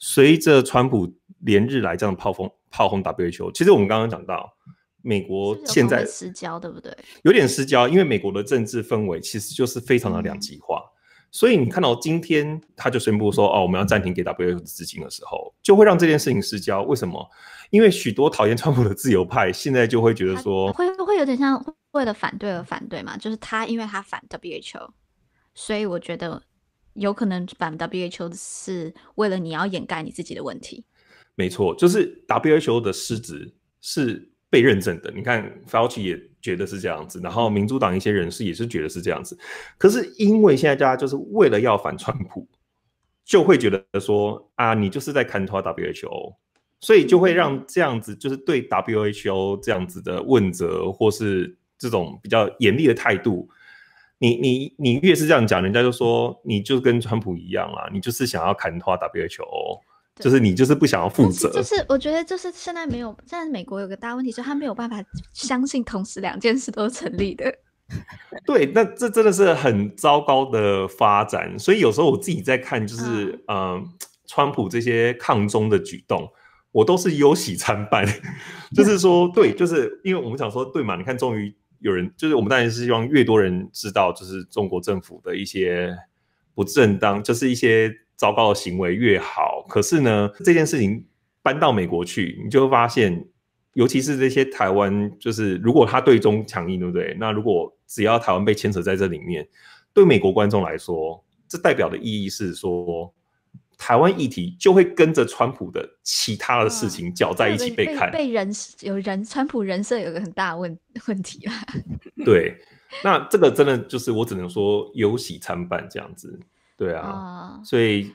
Speaker 2: 随着川普连日来这样炮轰炮轰 W H O，其实我们刚刚讲到。美国现在私
Speaker 3: 交对不对？
Speaker 2: 有点私交，因为美国的政治氛围其实就是非常的两极化，所以你看到今天他就宣布说：“哦，我们要暂停给 WHO 的资金的时候，就会让这件事情私交。”为什么？因为许多讨厌川普的自由派现在就会觉得说：“会
Speaker 3: 会有点像为了反对而反对嘛？”就是他，因为他反 WHO，所以我觉得有可能反 WHO 是为了你要掩盖你自己的问
Speaker 2: 题。没错，就是 WHO 的失职是。被认证的，你看，Fauci 也觉得是这样子，然后民主党一些人士也是觉得是这样子。可是因为现在大家就是为了要反川普，就会觉得说啊，你就是在砍拖 WHO，所以就会让这样子就是对 WHO 这样子的问责或是这种比较严厉的态度，你你你越是这样讲，人家就说你就是跟川普一样啊，你就是想要砍拖 WHO。就是你就是不想要负责，就是
Speaker 3: 我觉得就是现在没有现在美国有个大问题，就是他没有办法相信同时两件事都成立的。
Speaker 2: 对，那这真的是很糟糕的发展。所以有时候我自己在看，就是嗯，川普这些抗中的举动，我都是忧喜参半。就是说，对，就是因为我们想说，对嘛？你看，终于有人，就是我们当然是希望越多人知道，就是中国政府的一些不正当，就是一些。糟糕的行为越好，可是呢，这件事情搬到美国去，你就发现，尤其是这些台湾，就是如果他对中强硬，对不对？那如果只要台湾被牵扯在这里面，对美国观众来说，这代表的意义是说，台湾议题就会跟着川普的其他的事情搅 在一起被看，被
Speaker 3: 人有人川普人设有个很大问 问题啊。
Speaker 2: 对，那这个真的就是我只能说有喜参半这样子。对啊，所以，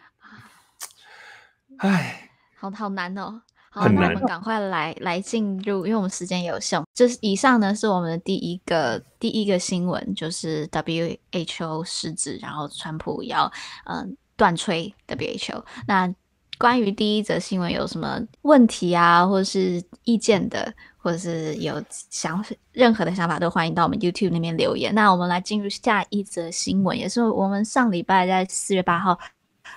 Speaker 3: 唉，好好难哦，
Speaker 2: 好，那我们赶
Speaker 3: 快来来进入，因为我们时间有限。这是以上呢，是我们的第一个第一个新闻，就是 WHO 失职，然后川普要嗯断吹 WHO。那关于第一则新闻有什么问题啊，或者是意见的？或者是有想任何的想法，都欢迎到我们 YouTube 那边留言。那我们来进入下一则新闻，也是我们上礼拜在四月八号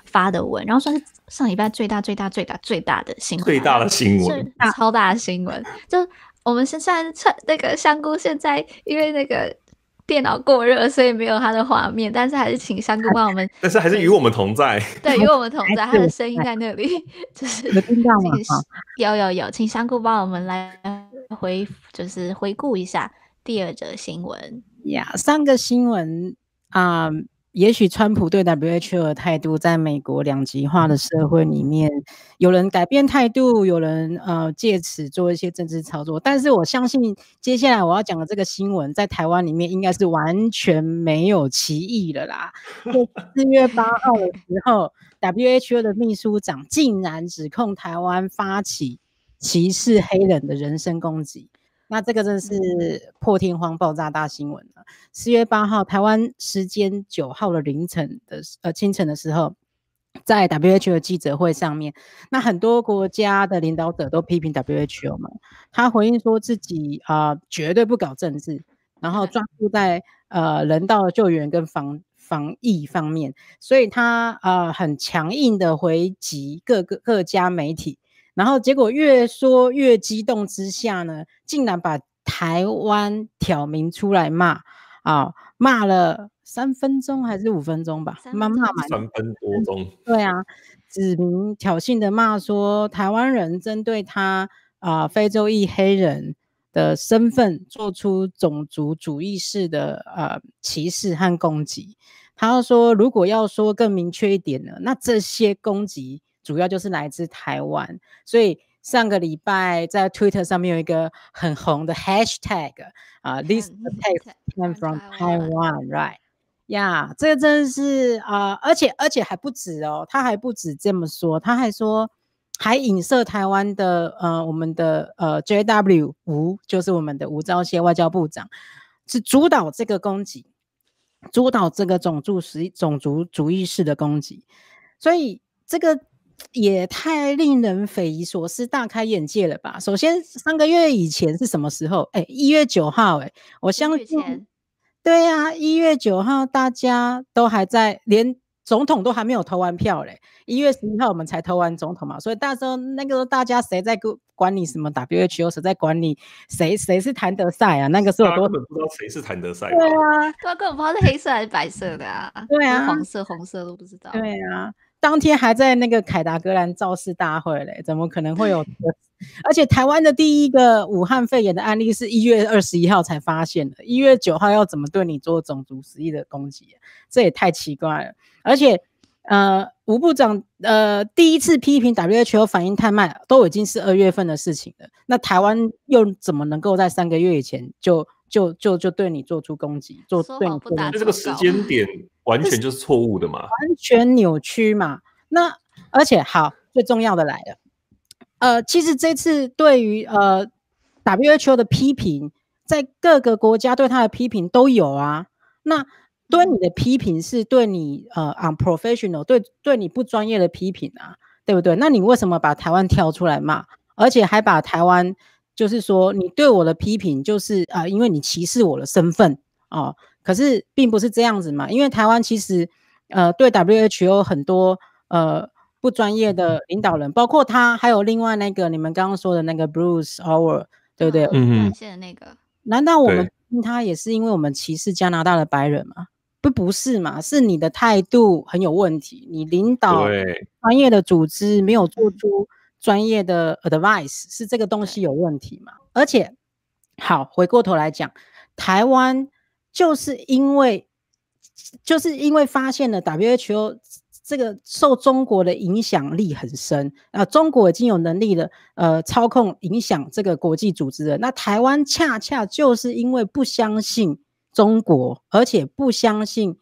Speaker 3: 发的文，然后算是上礼拜最大最大最大最大的
Speaker 2: 新闻，最大的新闻，
Speaker 3: 超大的新闻。就我们现在那个香菇，现在因为那个。电脑过热，所以没有他的画面，但是还是请香菇帮我们。
Speaker 2: 但是还是与我们同在。对，与我
Speaker 3: 们同在，他的声音在那里，就是。有有有，请香菇帮我们来回，就是回顾一下第二则新闻。
Speaker 1: 呀，三个新闻，嗯。也许川普对 WHO 的态度，在美国两极化的社会里面，有人改变态度，有人呃借此做一些政治操作。但是我相信，接下来我要讲的这个新闻，在台湾里面应该是完全没有歧义的啦。四月八号的时候，WHO 的秘书长竟然指控台湾发起歧视黑人的人身攻击。那这个真是破天荒爆炸大新闻了。四月八号，台湾时间九号的凌晨的呃清晨的时候，在 WHO 记者会上面，那很多国家的领导者都批评 WHO 嘛。他回应说自己啊绝对不搞政治，然后专 注在呃人道救援跟防防疫方面。所以他呃很强硬的回击各个各家媒体。然后结果越说越激动之下呢，竟然把台湾挑明出来骂啊，骂了三分钟还是五分钟吧，慢慢骂满三
Speaker 2: 分多钟。
Speaker 1: 对啊，指名挑衅的骂说，台湾人针对他啊非洲裔黑人的身份做出种族主义式的呃歧视和攻击。他说，如果要说更明确一点呢，那这些攻击。主要就是来自台湾，所以上个礼拜在 Twitter 上面有一个很红的 Hashtag 啊，This attack came from Taiwan，right？呀，这个真的是啊，而且而且还不止哦，他还不止这么说，他还说还影射台湾的呃我们的呃 J W 吴，就是我们的吴钊燮外交部长，是主导这个攻击，主导这个种族式种族主义式的攻击，所以这个。也太令人匪夷所思、大开眼界了吧！首先，三个月以前是什么时候？哎，一月九号，哎，我相，对呀，一月九号大家都还在，连总统都还没有投完票嘞。一月十一号我们才投完总统嘛，所以那时候，那个时候大家谁在管你什么 WHO，谁在管你谁谁是谭德赛啊？那个时候根本
Speaker 2: 不知道谁是谭德赛，对
Speaker 1: 啊，
Speaker 3: 对啊，根本不知道是黑色还是白色的啊，对啊，黄色、红色都不知道，对啊。
Speaker 1: 当天还在那个凯达格兰造势大会嘞，怎么可能会有？而且台湾的第一个武汉肺炎的案例是一月二十一号才发现的，一月九号要怎么对你做种族主义的攻击？这也太奇怪了。而且，呃，吴部长，呃，第一次批评 WHO 反应太慢，都已经是二月份的事情了。那台湾又怎么能够在三个月以前就就就就对你做出攻击？做话不打不这个时间
Speaker 2: 点。完全就是错误的嘛，完
Speaker 1: 全扭曲嘛。那而且好，最重要的来了。呃，其实这次对于呃 W H o 的批评，在各个国家对他的批评都有啊。那对你的批评是对你呃 unprofessional，对对你不专业的批评啊，对不对？那你为什么把台湾挑出来骂？而且还把台湾就是说，你对我的批评就是啊，因为你歧视我的身份啊。可是并不是这样子嘛，因为台湾其实，呃，对 WHO 很多呃不专业的领导人，包括他，还有另外那个你们刚刚说的那个 Bruce，Howard，对不对？嗯嗯。谢的那个。难道我们他也是因为我们歧视加拿大的白人吗？不，不是嘛？是你的态度很有问题，你领导专业的组织没有做出专业的 advice，是这个东西有问题嘛？而且，好，回过头来讲，台湾。就是因为，就是因为发现了 WHO 这个受中国的影响力很深啊，中国已经有能力了，呃操控影响这个国际组织了。那台湾恰恰就是因为不相信中国，而且不相信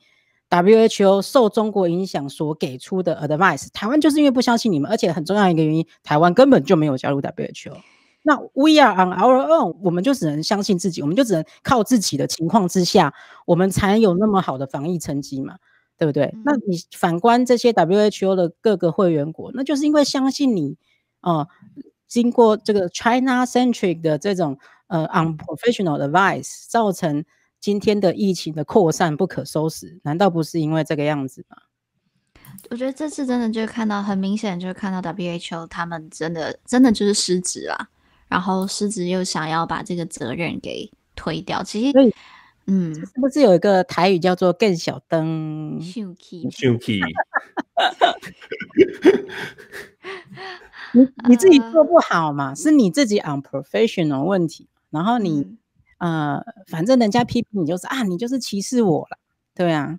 Speaker 1: WHO 受中国影响所给出的 advice，台湾就是因为不相信你们，而且很重要一个原因，台湾根本就没有加入 WHO。那 we are on our own，我们就只能相信自己，我们就只能靠自己的情况之下，我们才有那么好的防疫成绩嘛，对不对？那你反观这些 WHO 的各个会员国，那就是因为相信你啊，经过这个 China-centric 的这种呃 unprofessional advice，造成今天的疫情的扩散不可收拾，难道不是因为这个样子吗？
Speaker 3: 我觉得这次真的就看到很明显，就看到 WHO 他们真的真的就是失职啊。然后狮子又想要把这个责任给
Speaker 1: 推掉，其实，嗯，是不是有一个台语叫做“更小灯 s h o k
Speaker 2: y s h k y
Speaker 1: 你你自己做不好嘛，是你自己 unprofessional 问题。然后你呃，反正人家批评你就是啊，你就是歧视我了，对啊，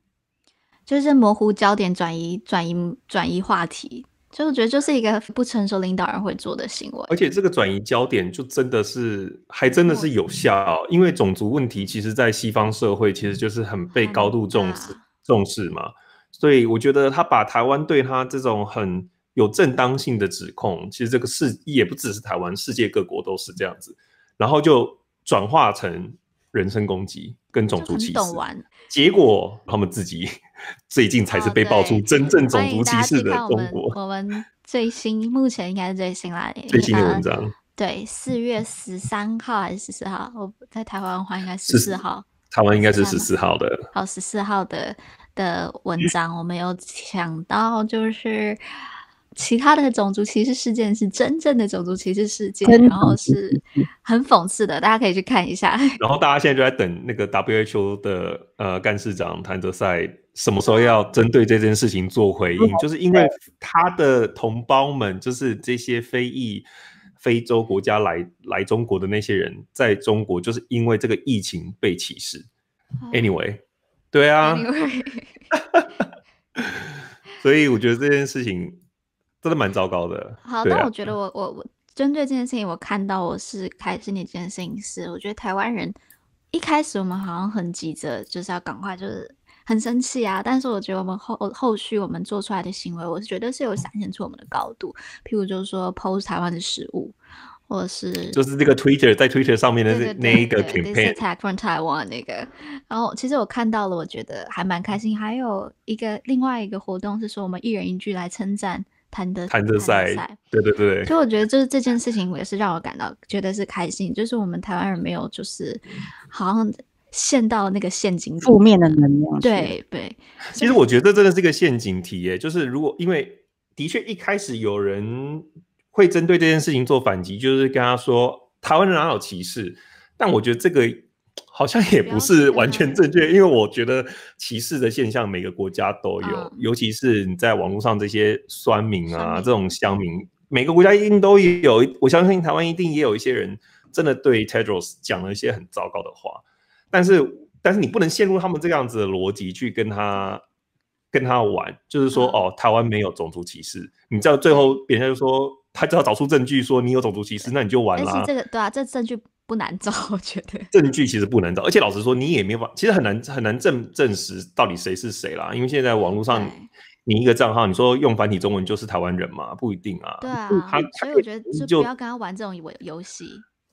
Speaker 3: 就是模糊焦点转移、转移、转移话题。所以我觉得就是一个不成熟领导人会做的行为，而
Speaker 2: 且这个转移焦点就真的是，还真的是有效。因为种族问题其实在西方社会其实就是很被高度重视重视嘛，所以我觉得他把台湾对他这种很有正当性的指控，其实这个事也不只是台湾，世界各国都是这样子，然后就转化成人身攻击。跟种族歧视，结果他们自己 最近才是被爆出真正种族歧视的中国。我
Speaker 3: 们 最新目前应该是最新啦，最新的文章。对，四月十三号还是十四号？我在台湾文化应该十四号，
Speaker 2: 台湾应该是十四号的。
Speaker 3: 哦，十四号的的文章，我们有想到，就是。其他的种族歧视事件是真正的种族歧视事件，然后是很讽刺的，大家可以去看一下。
Speaker 2: 然后大家现在就在等那个 WHO 的呃干事长谭德赛什么时候要针对这件事情做回应，就是因为他的同胞们，就是这些非裔非洲国家来来中国的那些人，在中国就是因为这个疫情被歧视。Anyway，对啊，所以我觉得这件事情。真的蛮糟糕的。好，但我觉得
Speaker 3: 我我我针对这件事情，我看到我是开始这件事情是，我觉得台湾人一开始我们好像很急着，就是要赶快，就是很生气啊。但是我觉得我们后后续我们做出来的行为，我是觉得是有展现出我们的高度。譬如就是说，post 台湾的食物，或者是就是这
Speaker 2: 个 Twitter 在 Twitter 上面的那那一个 campaign 是 t a
Speaker 3: g from Taiwan 那个。然后其实我看到了，我觉得还蛮开心。还有一个另外一个活动是说，我们一人一句来称赞。谭德谭德赛，
Speaker 2: 对对对。所以
Speaker 3: 我觉得就是这件事情我也是让我感到觉得是开心，就是我们台湾人没有就是好像陷到那个陷阱，负面的
Speaker 1: 能量。对
Speaker 3: 对。
Speaker 2: 其实我觉得这真的是个陷阱题耶，就是如果因为的确一开始有人会针对这件事情做反击，就是跟他说台湾人哪有歧视，但我觉得这个。好像也不是完全正确，因为我觉得歧视的现象每个国家都有，尤其是你在网络上这些酸民啊，这种乡民，每个国家一定都有。我相信台湾一定也有一些人真的对 Tedros 讲了一些很糟糕的话，但是但是你不能陷入他们这样子的逻辑去跟他跟他玩，就是说哦，台湾没有种族歧视，你知道最后别人就说他只要找出证据说你有种族歧视，那你就完了。但是这个
Speaker 3: 对啊，这证据。不难找，我觉得证
Speaker 2: 据其实不难找，而且老实说，你也没法，其实很难很难证证实到底谁是谁啦，因为现在网络上，你一个账号，你说用繁体中文就是台湾人嘛，不一定啊。对啊，所以我觉
Speaker 3: 得就不要跟他玩这种游游戏。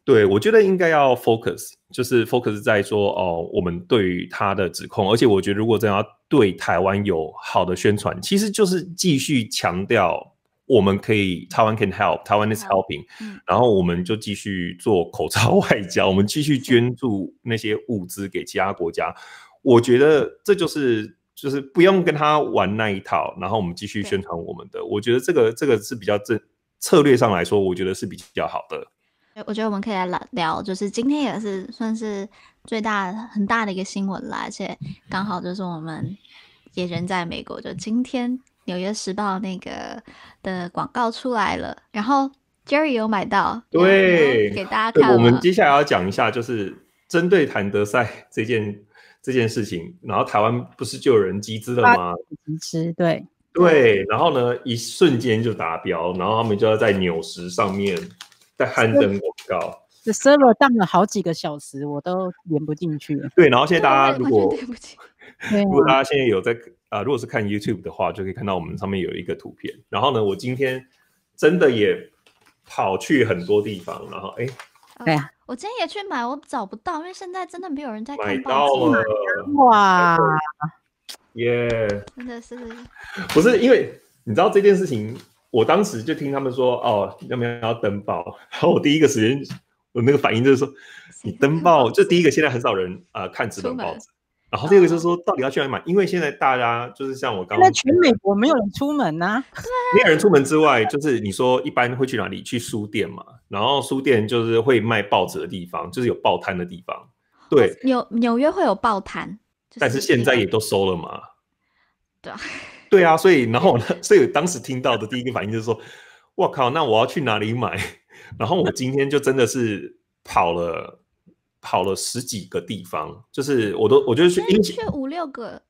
Speaker 2: 对，我觉得应该要 focus，就是 focus 在说哦，我们对于他的指控，而且我觉得如果真要对台湾有好的宣传，其实就是继续强调。我们可以 Taiwan can help, Taiwan is helping。然后我们就继续做口罩外交，我们继续捐助那些物资给其他国家。我觉得这就是就是不用跟他玩那一套，然后我们继续宣传我们的。我觉得这个这个是比较正策略上来说，我觉得是比较好的。
Speaker 3: 我觉得我们可以来聊，就是今天也是算是最大很大的一个新闻了，而且刚好就是我们也人在美国，就今天。纽约时报那个的广告出来了，然后 Jerry 有买到，对，给大家看我们接
Speaker 2: 下来要讲一下，就是针对谭德赛 这件这件事情，然后台湾不是就有人集资了吗？
Speaker 1: 集资，对，
Speaker 2: 对，然后呢，一瞬间就达标，然后他们就要在纽时上面在刊登广告。
Speaker 1: 这 server 宕了好几个小时，我都连不进去了。对，然后现在大家如果对不
Speaker 2: 起，如果大家现在有在。啊，如果是看 YouTube 的话，就可以看到我们上面有一个图片。然后呢，我今天真的也跑去很多地方，然后哎，
Speaker 3: 对呀，我今天也去买，我找不到，因为现在真的没有人在看
Speaker 2: 报纸。到了，哇，耶，真的是，不是因为你知道这件事情，我当时就听他们说哦，要不要登报，然后我第一个时间我那个反应就是说，你登报，就第一个现在很少人啊看纸本报纸。然后这个就是说，到底要去哪里买？因为现在大家就是像我刚那全
Speaker 1: 美国没有人出门呐，
Speaker 2: 没有人出门之外，就是你说一般会去哪里？去书店嘛，然后书店就是会卖报纸的地方，就是有报摊的地方。对，
Speaker 3: 纽纽约会有报摊，
Speaker 2: 但是现在也都收了嘛。对啊，对啊，所以然后呢，所以当时听到的第一个反应就是说：“我靠，那我要去哪里买？” 然后我今天就真的是跑了。跑了十几个地方，就是我都我就是去英，去
Speaker 3: 五六个，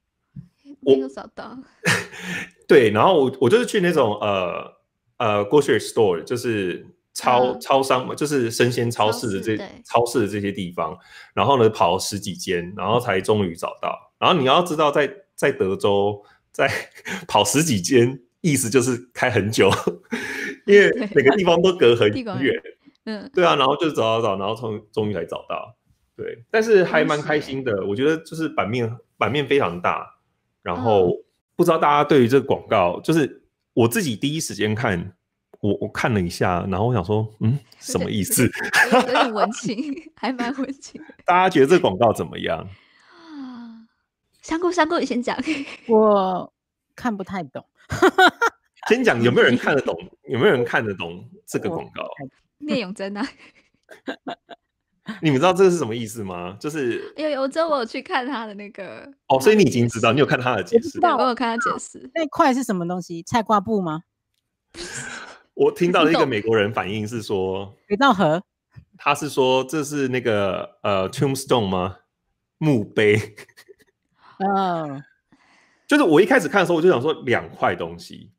Speaker 3: 没有找到。
Speaker 2: 对，然后我我就是去那种呃呃 grocery store，就是超超商嘛，就是生鲜超市的这超市的这些地方，然后呢跑十几间，然后才终于找到。然后你要知道，在在德州在 跑十几间，意思就是开很久，因为每个地方都隔很远，嗯，对啊，然后就找找找，然后终终于才找到。对，但是还蛮开心的。我觉得就是版面版面非常大，然后不知道大家对于这个广告，就是我自己第一时间看，我我看了一下，然后我想说，嗯，什么意思？有
Speaker 3: 点文青，还蛮文青。
Speaker 2: 大家觉得这广告怎么样？
Speaker 1: 三姑三姑，你先讲。我看不太懂。
Speaker 2: 先讲有没有人看得懂？有没有人看得懂这个广告？
Speaker 1: 聂永真啊。
Speaker 2: 你们知道这个是什么意思吗？就是
Speaker 1: 有有，我我去看他的那个
Speaker 2: 哦，所以你已经知道，你有看他的解
Speaker 1: 释。我有看他解释那块是什么东西？菜挂布吗？
Speaker 2: 我听到了一个美国人反应是说，鬼道河，他是说这是那个呃，tombstone 吗？墓碑？
Speaker 1: 嗯，
Speaker 2: 就是我一开始看的时候，我就想说两块东西，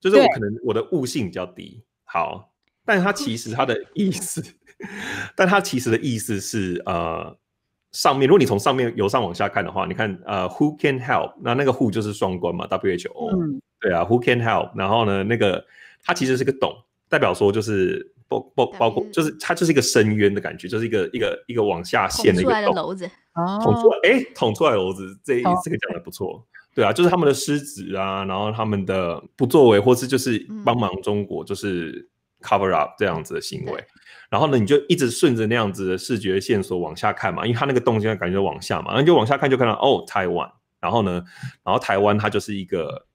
Speaker 2: 就是我可能我的悟性比较低，好，但他其实他的意思。但它其实的意思是呃，上面如果你从上面由上往下看的话，你看呃，Who can help？那那个 Who 就是双关嘛，WHO 对啊，Who can help？然后呢，那个它其实是个洞，代表说就是包包包括就是它就是一个深渊的感觉，就是一个一个一个往下陷的洞。
Speaker 3: 捅出来，哎，
Speaker 2: 捅出来，篓子。这这个讲的不错，对啊，就是他们的失职啊，然后他们的不作为，或是就是帮忙中国，就是 cover up 这样子的行为。然后呢，你就一直顺着那样子的视觉线索往下看嘛，因为它那个洞现在感觉往下嘛，然后就往下看，就看到哦，台湾。然后呢，然后台湾它就是一个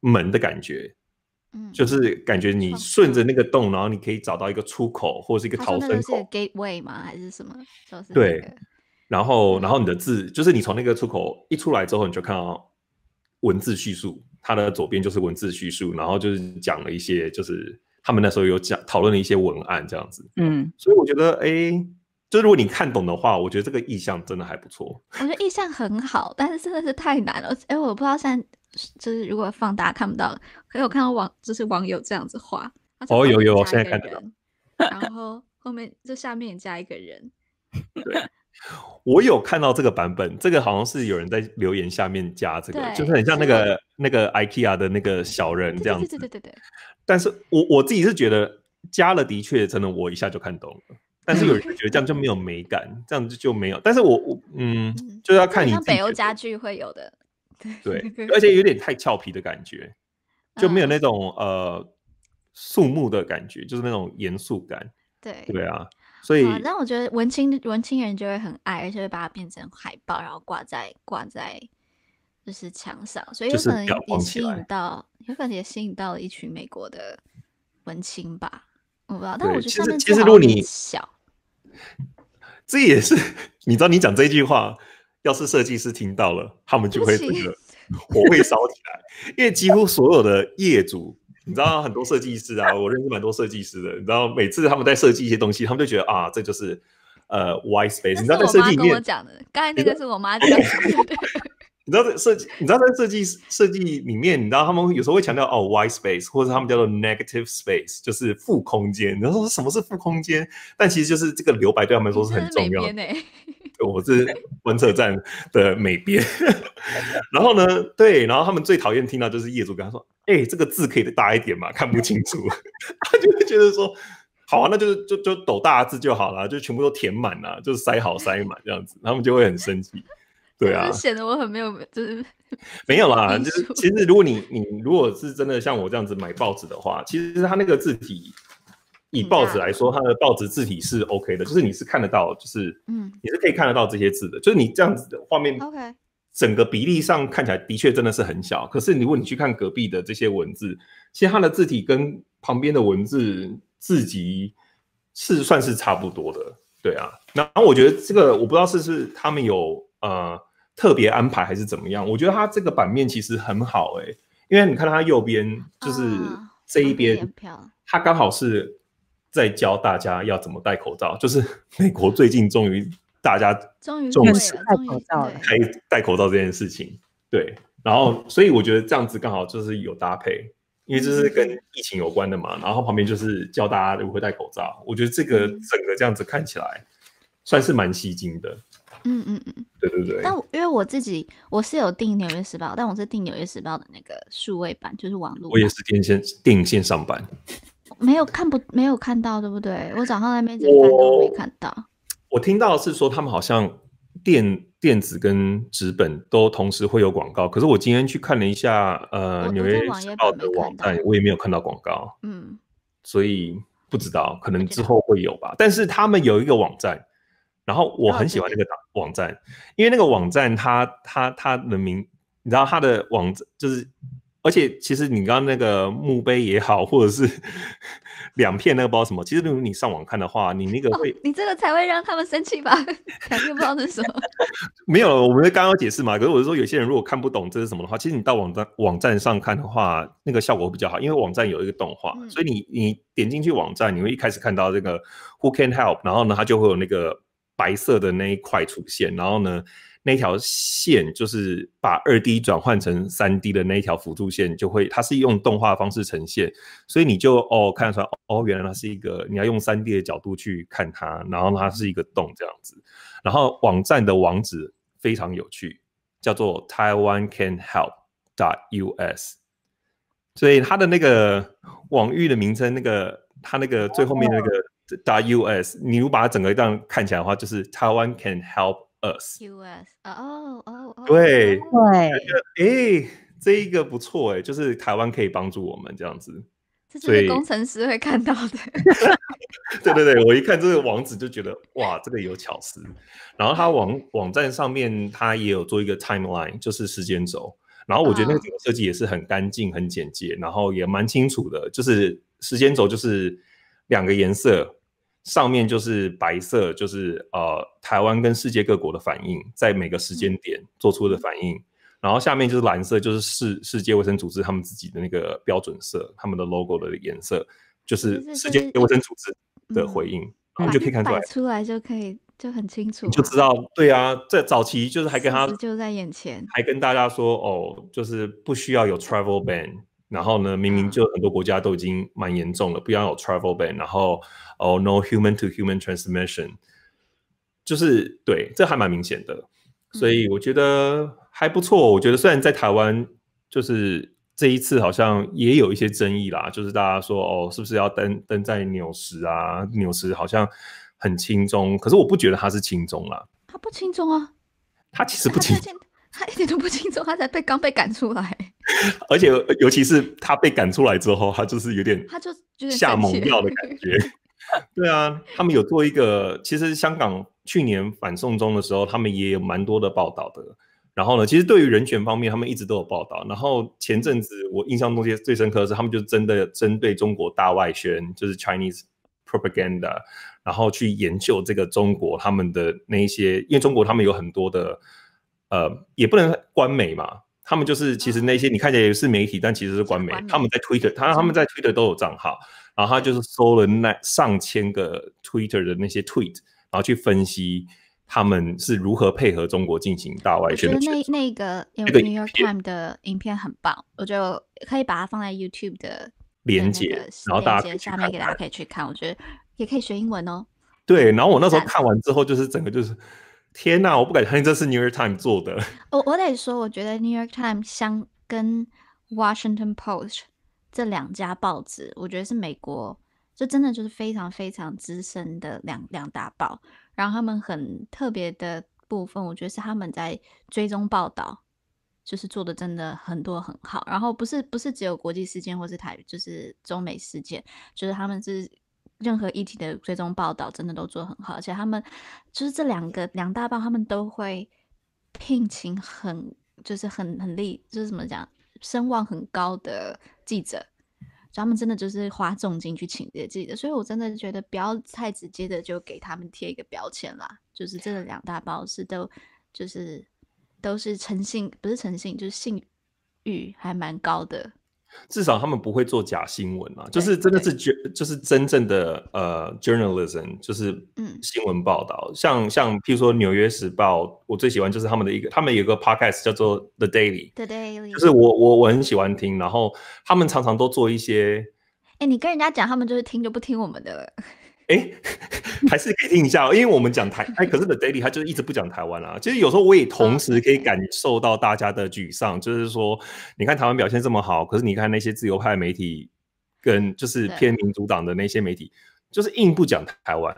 Speaker 2: 门的感觉，嗯，就是感觉你顺着那个洞，然后你可以找到一个出口或者一个逃生。口。是
Speaker 3: gateway 吗？还是什么？就是对。
Speaker 2: 然后，然后你的字就是你从那个出口一出来之后，你就看到文字叙述，它的左边就是文字叙述，然后就是讲了一些就是。他们那时候有讲讨论了一些文案这样子，嗯，所以我觉得，哎，就如果你看懂的话，我觉得这个意向真的还不错。
Speaker 3: 我觉得意向很好，但是真的是太难了。哎，我不知道现在就是如果放大看不到可有我看到网就是网友这样子画。哦，有有，我现在看到，然后后面就下面也加一个人。
Speaker 2: 对。我有看到这个版本，这个好像是有人在留言下面加这个，就是很像那个那个 IKEA 的那个小人这样子。对对对对。但是我我自己是觉得加了的确真的，我一下就看懂了。但是有人觉得这样就没有美感，这样子就没有。但是我我嗯，就是要看你北
Speaker 3: 欧家具会有的。
Speaker 2: 对，而且有点太俏皮的感觉，就没有那种呃肃穆的感觉，就是那种严肃感。对对啊。所以，但
Speaker 3: 我觉得文青文青人就会很爱，而且会把它变成海报，然后挂在挂在就是墙上，所以有可能也吸引到，有可能也吸引到了一群美国的文青吧，我不知道。但我觉得上面其实如果你小，
Speaker 2: 这也是 你知道，你讲这句话，要是设计师听到了，他们就会觉了，火会烧起来，因为几乎所有的业主。你知道很多设计师啊，我认识蛮多设计师的。你知道每次他们在设计一些东西，他们就觉得啊，这就是呃，white space。你知道在设计里面，
Speaker 3: 刚才那个是我妈讲的。
Speaker 2: 你知道在设计，你知道在设计设计里面，你知道他们有时候会强调哦，white space，或者他们叫做 negative space，就是负空间。你说什么是负空间？但其实就是这个留白对他们说是很重要的。我是观测站的美编。然后呢，对，然后他们最讨厌听到就是业主跟他说，哎，这个字可以大一点嘛，看不清楚。他就会觉得说，好啊，那就是就就抖大字就好了，就全部都填满了，就是塞好塞满这样子，他们就会很生气。对啊，显
Speaker 3: 得我很没有，就是
Speaker 2: 没有啦。就是其实如果你你如果是真的像我这样子买报纸的话，其实它那个字体，以报纸来说，它的报纸字体是 OK 的，就是你是看得到，就是嗯，你是可以看得到这些字的。就是你这样子的画面，OK，整个比例上看起来的确真的是很小。可是如果你去看隔壁的这些文字，其实它的字体跟旁边的文字字级是算是差不多的。对啊，然后我觉得这个我不知道是不是他们有。呃，特别安排还是怎么样？我觉得它这个版面其实很好哎，因为你看它右边就是这一边，它刚好是在教大家要怎么戴口罩。就是 美国最近终于大家
Speaker 1: 终于重视
Speaker 2: 戴口罩这件事情，对。然后，所以我觉得这样子刚好就是有搭配，因为这是跟疫情有关的嘛。然后旁边就是教大家如何戴口罩。我觉得这个整个这样子看起来算是蛮吸睛的。
Speaker 3: 嗯嗯嗯，对对对。但因为我自己我是有订《纽约时报》，但我是订《纽约时报》的那个数位版，就是网络。我也
Speaker 2: 是电线、订线上版。
Speaker 3: 没有看不没有看到，对不对？我早上那边怎么都没看到。
Speaker 2: 我听到是说他们好像电电子跟纸本都同时会有广告，可是我今天去看了一下，呃，《纽约时报》的网站我也没有看到广告。嗯。所以不知道，可能之后会有吧。但是他们有一个网站。然后我很喜欢那个网站，因为那个网站它它它的名，你知道它的网站就是，而且其实你刚刚那个墓碑也好，或者是 两片那个不知道什么，其实如果你上网看的话，你那个会，
Speaker 3: 你这个才会让他们生气吧？也不知道是什么。
Speaker 2: 没有，我们刚刚解释嘛。可是我是说，有些人如果看不懂这是什么的话，其实你到网站网站上看的话，那个效果会比较好，因为网站有一个动画，所以你你点进去网站，你会一开始看到这个 Who can help，然后呢，它就会有那个。白色的那一块出现，然后呢，那条线就是把二 D 转换成三 D 的那一条辅助线，就会它是用动画方式呈现，所以你就哦看得出来哦，原来它是一个你要用三 D 的角度去看它，然后它是一个洞这样子。然后网站的网址非常有趣，叫做 TaiwanCanHelp.US，所以它的那个网域的名称，那个它那个最后面那个。打 U S，你如果把它整个样看起来的话，就是台湾 can help us. U S，哦哦哦，对对，哎，这一个不错哎，就是台湾可以帮助我们这样子。这就是工
Speaker 3: 程师会看到的。
Speaker 2: 对对对，我一看这个网址就觉得，哇，这个有巧思。然后他网网站上面他也有做一个 timeline，就是时间轴。然后我觉得那个设计也是很干净、很简洁，然后也蛮清楚的，就是时间轴就是。两个颜色，上面就是白色，就是呃台湾跟世界各国的反应，在每个时间点做出的反应。然后下面就是蓝色，就是世世界卫生组织他们自己的那个标准色，他们的 logo 的颜色，就是世界卫生组织的回应，你就可以看出来，出
Speaker 3: 来就可以就很清楚，就知
Speaker 2: 道。对啊，在早期就是还跟他
Speaker 3: 就在眼前，
Speaker 2: 还跟大家说哦，就是不需要有 travel ban。然后呢，明明就很多国家都已经蛮严重了，不要有 travel ban，然后哦 no human to human transmission，就是对，这还蛮明显的，所以我觉得还不错。我觉得虽然在台湾，就是这一次好像也有一些争议啦，就是大家说哦，是不是要登登在纽斯啊？纽斯好像很轻松，可是我不觉得它是轻松啦，
Speaker 3: 它不轻松啊，
Speaker 2: 它其实不轻。
Speaker 3: 他一点都不轻松，他才被刚被赶出来，
Speaker 2: 而且尤其是他被赶出来之后，他就是有点，
Speaker 3: 他就下猛药
Speaker 2: 的感觉。对啊，他们有做一个，其实香港去年反送中的时候，他们也有蛮多的报道的。然后呢，其实对于人权方面，他们一直都有报道。然后前阵子我印象中最深刻的是，他们就真的针对中国大外宣，就是 Chinese propaganda，然后去研究这个中国他们的那一些，因为中国他们有很多的。呃，也不能官媒嘛，他们就是其实那些你看起来也是媒体，但其实是官媒。他们在 Twitter，他他们在 Twitter 都有账号，然后他就是搜了那上千个 Twitter 的那些 Tweet，然后去分析他们是如何配合中国进行大外宣的。那
Speaker 3: 那个 New York Times 的影片很棒，我就可以把它放在 YouTube 的
Speaker 2: 连接，然后大家下面给大家可
Speaker 3: 以去看。我觉得也可以学英文哦。
Speaker 2: 对，然后我那时候看完之后，就是整个就是。天呐，我不敢相信这是《New York Times》做的。
Speaker 3: 我我得说，我觉得《New York Times》相跟《Washington Post》这两家报纸，我觉得是美国就真的就是非常非常资深的两两大报。然后他们很特别的部分，我觉得是他们在追踪报道，就是做的真的很多很好。然后不是不是只有国际事件，或是台就是中美事件，就是他们是。任何议题的追踪报道真的都做得很好，而且他们就是这两个两大报，他们都会聘请很就是很很厉就是怎么讲声望很高的记者，他们真的就是花重金去请这些记者，所以我真的觉得不要太直接的就给他们贴一个标签啦。就是这两大报是都就是都是诚信不是诚信就是信誉还蛮高的。
Speaker 2: 至少他们不会做假新闻嘛，就是真的是就就是真正的呃 journalism，就是新闻报道，像像譬如说《纽约时报》，我最喜欢就是他们的一个，他们有个 podcast 叫做 The Daily，The
Speaker 3: Daily，就是
Speaker 2: 我我我很喜欢听，然后他们常常都做一些，
Speaker 3: 哎，你跟人家讲，他们就是听就不听我们的了。哎，
Speaker 2: 还是可以听一下，因为我们讲台 哎，可是 The Daily 他就是一直不讲台湾啊。其实有时候我也同时可以感受到大家的沮丧，就是说，你看台湾表现这么好，可是你看那些自由派媒体跟就是偏民主党的那些媒体，就是硬不讲台湾。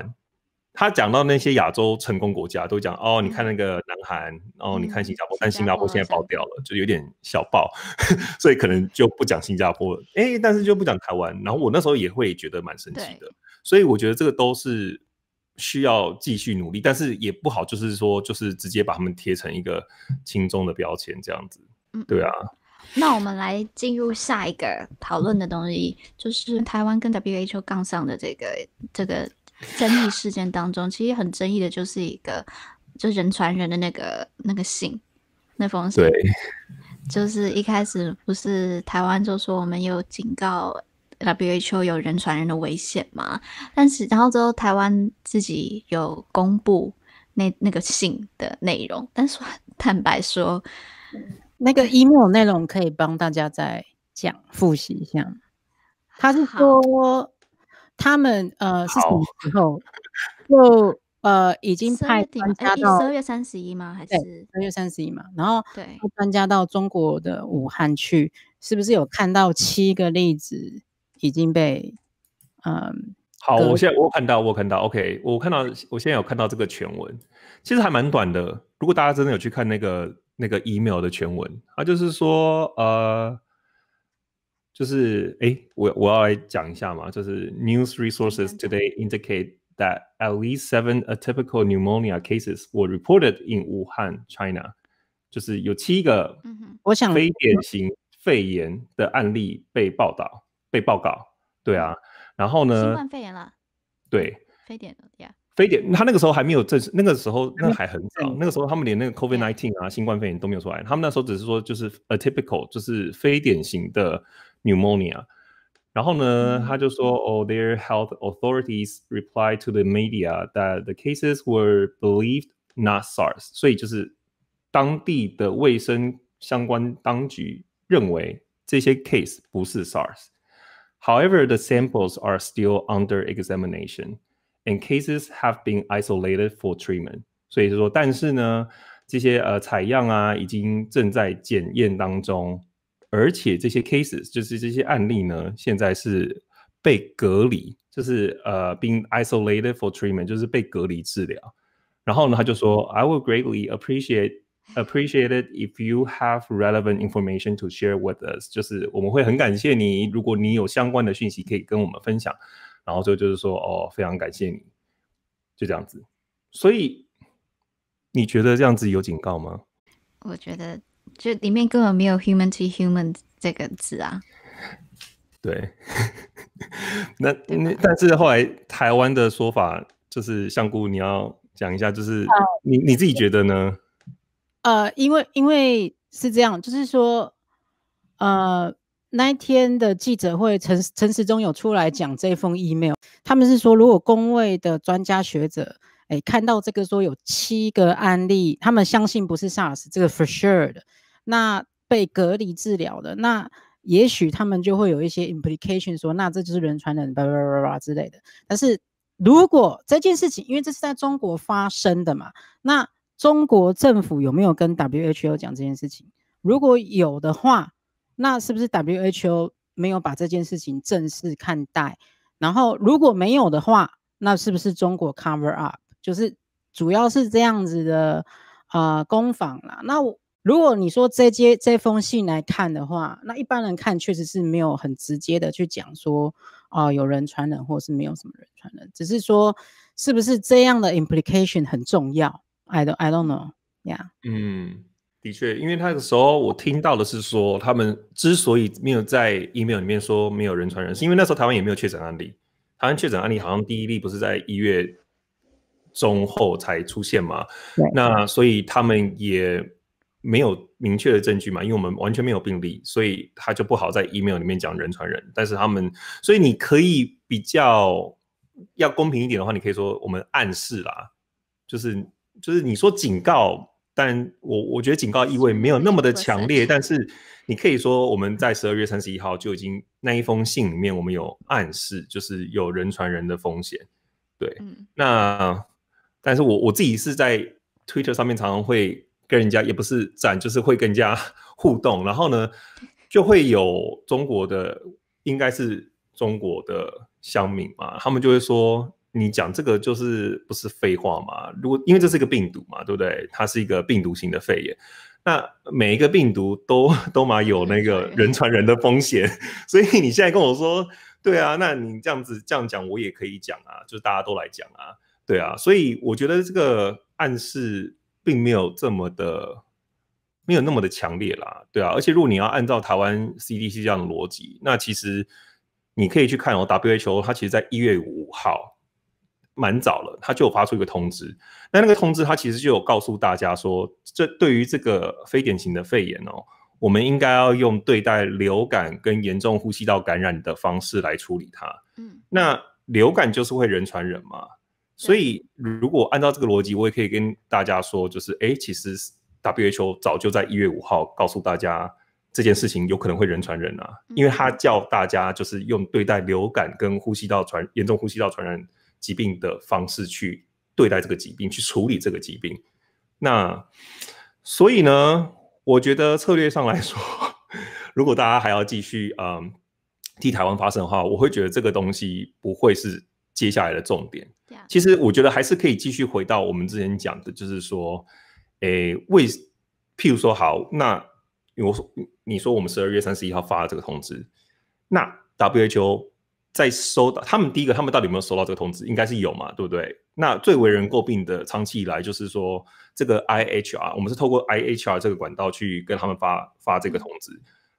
Speaker 2: 他讲到那些亚洲成功国家都讲哦，你看那个南韩，哦，你看新加坡，但新加坡现在爆掉了，就有点小爆，所以可能就不讲新加坡了。哎，但是就不讲台湾。然后我那时候也会觉得蛮神奇的。所以我觉得这个都是需要继续努力，但是也不好，就是说就是直接把他们贴成一个轻重的标签这样子。嗯，对啊。
Speaker 3: 那我们来进入下一个讨论的东西，就是台湾跟 WHO 杠上的这个这个争议事件当中，其实很争议的就是一个就人传人的那个那个信那封信，对，就是一开始不是台湾就说我们有警告。W H O 有人传人的危险嘛，但是，然后之后台湾自己有公布那那个信
Speaker 1: 的内容。但是，坦白说，那个 email 内容可以帮大家再讲复习一下。他是说，他们呃是什么时候？就呃已经派搬家到十二
Speaker 3: 月三十一吗？还是十
Speaker 1: 二月三十一嘛？然后他搬家到中国的武汉去，是不是有看到七个例子？已经被，嗯，
Speaker 2: 好，我现在我看到我看到，OK，我看到我现在有看到这个全文，其实还蛮短的。如果大家真的有去看那个那个 email 的全文，啊，就是说，呃，就是哎，我我要来讲一下嘛，就是 News Resources Today indicate that at least seven atypical pneumonia cases were reported in Wuhan, China。就是有七个，非典型肺炎的案例被报道。被报告，对啊，然后呢？新冠肺炎了，对，
Speaker 3: 非典呀，
Speaker 2: 非典，他那个时候还没有正式，那个时候那还很早，那个时候他们连那个 COVID nineteen 啊，新冠肺炎都没有出来，他们那时候只是说就是 atypical，就是非典型的 pneumonia。然后呢，他就说，哦，their health authorities replied to the media that the cases were believed not SARS。所以就是当地的卫生相关当局认为这些 case 不是 SARS。However, the samples are still under examination, and cases have been isolated for treatment. 所以说，但是呢，这些呃采样啊，已经正在检验当中，而且这些 cases 就是这些案例呢，现在是被隔离，就是呃 being isolated for I would greatly appreciate Appreciated if you have relevant information to share with us，就是我们会很感谢你，如果你有相关的讯息可以跟我们分享。然后就就是说，哦，非常感谢你，就这样子。所以你觉得这样子有警告吗？
Speaker 3: 我觉得就里面根本没有 human to human 这个字啊。
Speaker 2: 对。那那但是后来台湾的说法就是，香菇你要讲一下，就是你你自己觉得呢？
Speaker 1: 呃，因为因为是这样，就是说，呃，那一天的记者会，陈陈时中有出来讲这封 email，他们是说，如果工位的专家学者，哎，看到这个说有七个案例，他们相信不是 SARS 这个 for sure 的，那被隔离治疗的，那也许他们就会有一些 implication 说，那这就是人传人吧吧啦吧之类的。但是如果这件事情，因为这是在中国发生的嘛，那。中国政府有没有跟 WHO 讲这件事情？如果有的话，那是不是 WHO 没有把这件事情正式看待？然后如果没有的话，那是不是中国 cover up？就是主要是这样子的啊攻防啦。那如果你说这接这封信来看的话，那一般人看确实是没有很直接的去讲说啊有人传染或是没有什么人传染，只是说是不是这样的 implication 很重要？I don't, I don't know. Yeah.
Speaker 2: 嗯，的确，因为那个时候我听到的是说，他们之所以没有在 email 里面说没有人传人，是因为那时候台湾也没有确诊案例。台湾确诊案例好像第一例不是在一月中后才出现嘛？那所以他们也没有明确的证据嘛？因为我们完全没有病例，所以他就不好在 email 里面讲人传人。但是他们，所以你可以比较要公平一点的话，你可以说我们暗示啦，就是。就是你说警告，但我我觉得警告意味没有那么的强烈，但是你可以说我们在十二月三十一号就已经那一封信里面，我们有暗示，就是有人传人的风险。对，那但是我我自己是在 Twitter 上面，常常会跟人家也不是赞，就是会跟人家 互动，然后呢，就会有中国的应该是中国的乡民嘛，他们就会说。你讲这个就是不是废话嘛？如果因为这是一个病毒嘛，对不对？它是一个病毒型的肺炎。那每一个病毒都都嘛有那个人传人的风险，所以你现在跟我说，对啊，那你这样子这样讲，我也可以讲啊，就是大家都来讲啊，对啊。所以我觉得这个暗示并没有这么的，没有那么的强烈啦，对啊。而且如果你要按照台湾 CDC 这样的逻辑，那其实你可以去看哦，WHO 它其实在一月五号。蛮早了，他就发出一个通知。那那个通知，他其实就有告诉大家说，这对于这个非典型的肺炎哦，我们应该要用对待流感跟严重呼吸道感染的方式来处理它。嗯，那流感就是会人传人嘛，所以如果按照这个逻辑，我也可以跟大家说，就是哎，其实 WHO 早就在一月五号告诉大家这件事情有可能会人传人啊，因为他叫大家就是用对待流感跟呼吸道传严重呼吸道传染。疾病的方式去对待这个疾病，去处理这个疾病。那所以呢，我觉得策略上来说，如果大家还要继续嗯替台湾发声的话，我会觉得这个东西不会是接下来的重点。其实我觉得还是可以继续回到我们之前讲的，就是说，诶为，譬如说好，那我说你说我们十二月三十一号发了这个通知，那 WHO。在收到他们第一个，他们到底有没有收到这个通知？应该是有嘛，对不对？那最为人诟病的，长期以来就是说，这个 IHR，我们是透过 IHR 这个管道去跟他们发发这个通知。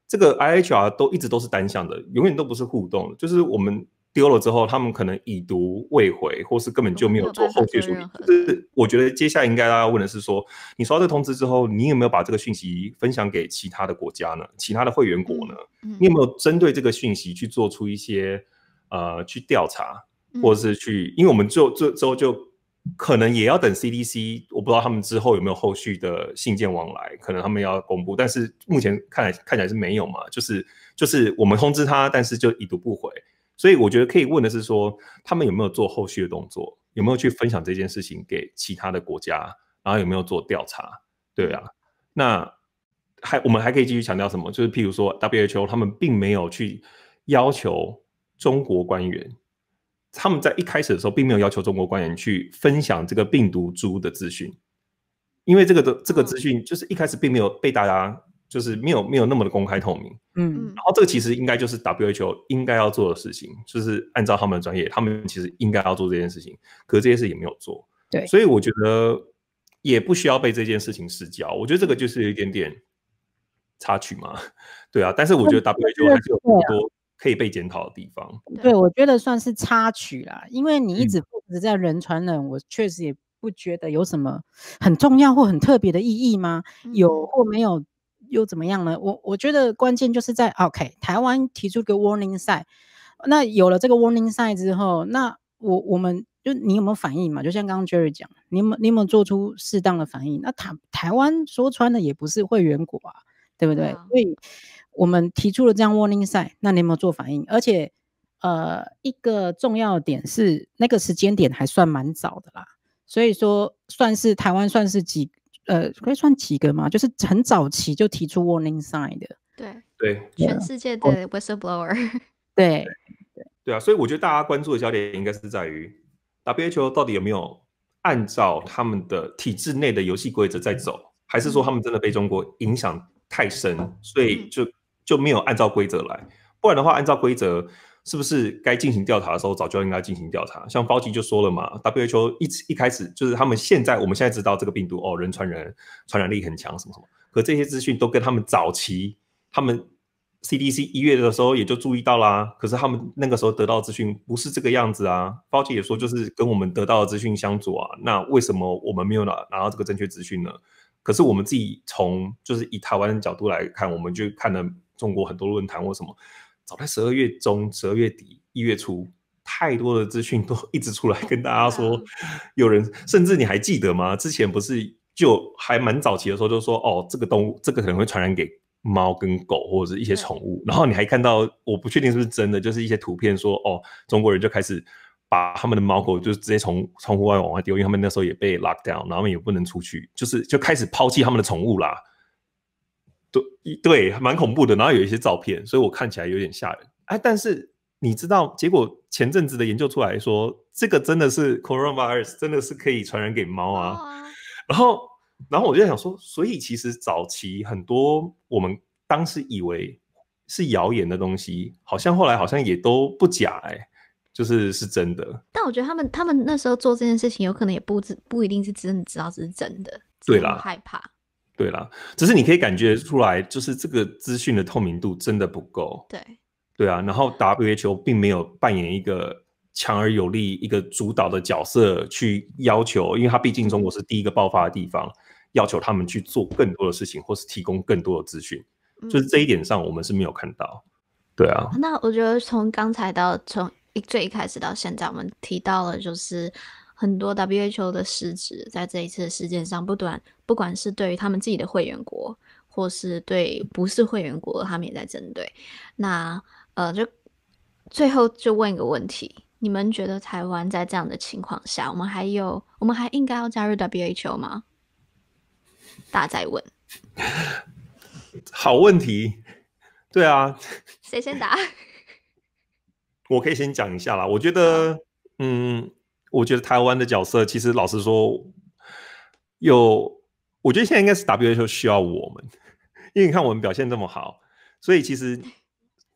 Speaker 2: 这个 IHR 都一直都是单向的，永远都不是互动。就是我们丢了之后，他们可能已读未回，或是根本就没有做后续处理。就是我觉得接下来应该大家问的是说，你收到这通知之后，你有没有把这个讯息分享给其他的国家呢？其他的会员国呢？你有没有针对这个讯息去做出一些？呃，去调查，或者是去，因为我们最后、最后就可能也要等 CDC，我不知道他们之后有没有后续的信件往来，可能他们要公布，但是目前看来看起来是没有嘛，就是就是我们通知他，但是就已读不回，所以我觉得可以问的是说，他们有没有做后续的动作，有没有去分享这件事情给其他的国家，然后有没有做调查？对啊，那还我们还可以继续强调什么？就是譬如说 WHO 他们并没有去要求。中国官员，他们在一开始的时候并没有要求中国官员去分享这个病毒株的资讯，因为这个的这个资讯就是一开始并没有被大家就是没有没有那么的公开透明，嗯，然后这个其实应该就是 WHO 应该要做的事情，就是按照他们的专业，他们其实应该要做这件事情，可是这些事也没有做，对，所以我觉得也不需要被这件事情视角，我觉得这个就是有一点点插曲嘛，对啊，但是我觉得 WHO 还是有很多。可以被检讨的地方，对
Speaker 1: 我觉得算是插曲啦，因为你一直负责在人传人，我确实也不觉得有什么很重要或很特别的意义吗？有或没有又怎么样呢？我我觉得关键就是在 OK，台湾提出个 warning sign，那有了这个 warning sign 之后，那我我们就你有没有反应嘛？就像刚刚 Jerry 讲，你有有你有没有做出适当的反应？那台台湾说穿了也不是会员国啊，对不对？所以。我们提出了这样 warning sign，那你有没有做反应？而且，呃，一个重要点是，那个时间点还算蛮早的啦，所以说算是台湾算是几呃可以算几个嘛，就是很早期就提出 warning sign 的。
Speaker 2: 对对，全世界的
Speaker 3: whistleblower。
Speaker 1: 对
Speaker 2: 对对啊，所以我觉得大家关注的焦点应该是在于 W H 球到底有没有按照他们的体制内的游戏规则在走，还是说他们真的被中国影响太深，所以就就没有按照规则来，不然的话，按照规则是不是该进行调查的时候，早就应该进行调查？像包吉就说了嘛，WHO 一一开始就是他们现在，我们现在知道这个病毒哦，人传人，传染力很强，什么什么。可这些资讯都跟他们早期他们 CDC 一月的时候也就注意到啦。可是他们那个时候得到资讯不是这个样子啊。包吉也说，就是跟我们得到的资讯相左啊。那为什么我们没有拿拿到这个正确资讯呢？可是我们自己从就是以台湾角度来看，我们就看了。中国很多论坛或什么，早在十二月中、十二月底、一月初，太多的资讯都 一直出来跟大家说，有人甚至你还记得吗？之前不是就还蛮早期的时候就说，哦，这个动物这个可能会传染给猫跟狗或者是一些宠物，然后你还看到，我不确定是不是真的，就是一些图片说，哦，中国人就开始把他们的猫狗就是直接从窗户外往外丢，因为他们那时候也被 lock down，然后也不能出去，就是就开始抛弃他们的宠物啦。对，蛮恐怖的。然后有一些照片，所以我看起来有点吓人。哎，但是你知道，结果前阵子的研究出来说，这个真的是 coronavirus，真的是可以传染给猫啊。然后，然后我就想说，所以其实早期很多我们当时以为是谣言的东西，好像后来好像也都不假，哎，就是是真的。
Speaker 3: 但我觉得他们他们那时候做这件事情，有可能也不知不一定是真的，知道这是真的。对了，害怕。
Speaker 2: 对啦，只是你可以感觉出来，就是这个资讯的透明度真的不够。对，对啊。然后 WHO 并没有扮演一个强而有力、一个主导的角色去要求，因为它毕竟中国是第一个爆发的地方，要求他们去做更多的事情，或是提供更多的资讯。就是这一点上，我们是没有看到。对啊。
Speaker 3: 那我觉得从刚才到从一最开始到现在，我们提到了就是很多 WHO 的失职，在这一次事件上不断不管是对于他们自己的会员国，或是对不是会员国，他们也在针对。那呃，就最后就问一个问题：你们觉得台湾在这样的情况下，我们还有，我们还应该要加入 WHO 吗？大再在问。
Speaker 2: 好问题。对啊。谁先答？我可以先讲一下啦。我觉得，嗯，我觉得台湾的角色，其实老实说，有。我觉得现在应该是 WHO 需要我们，因为你看我们表现这么好，所以其实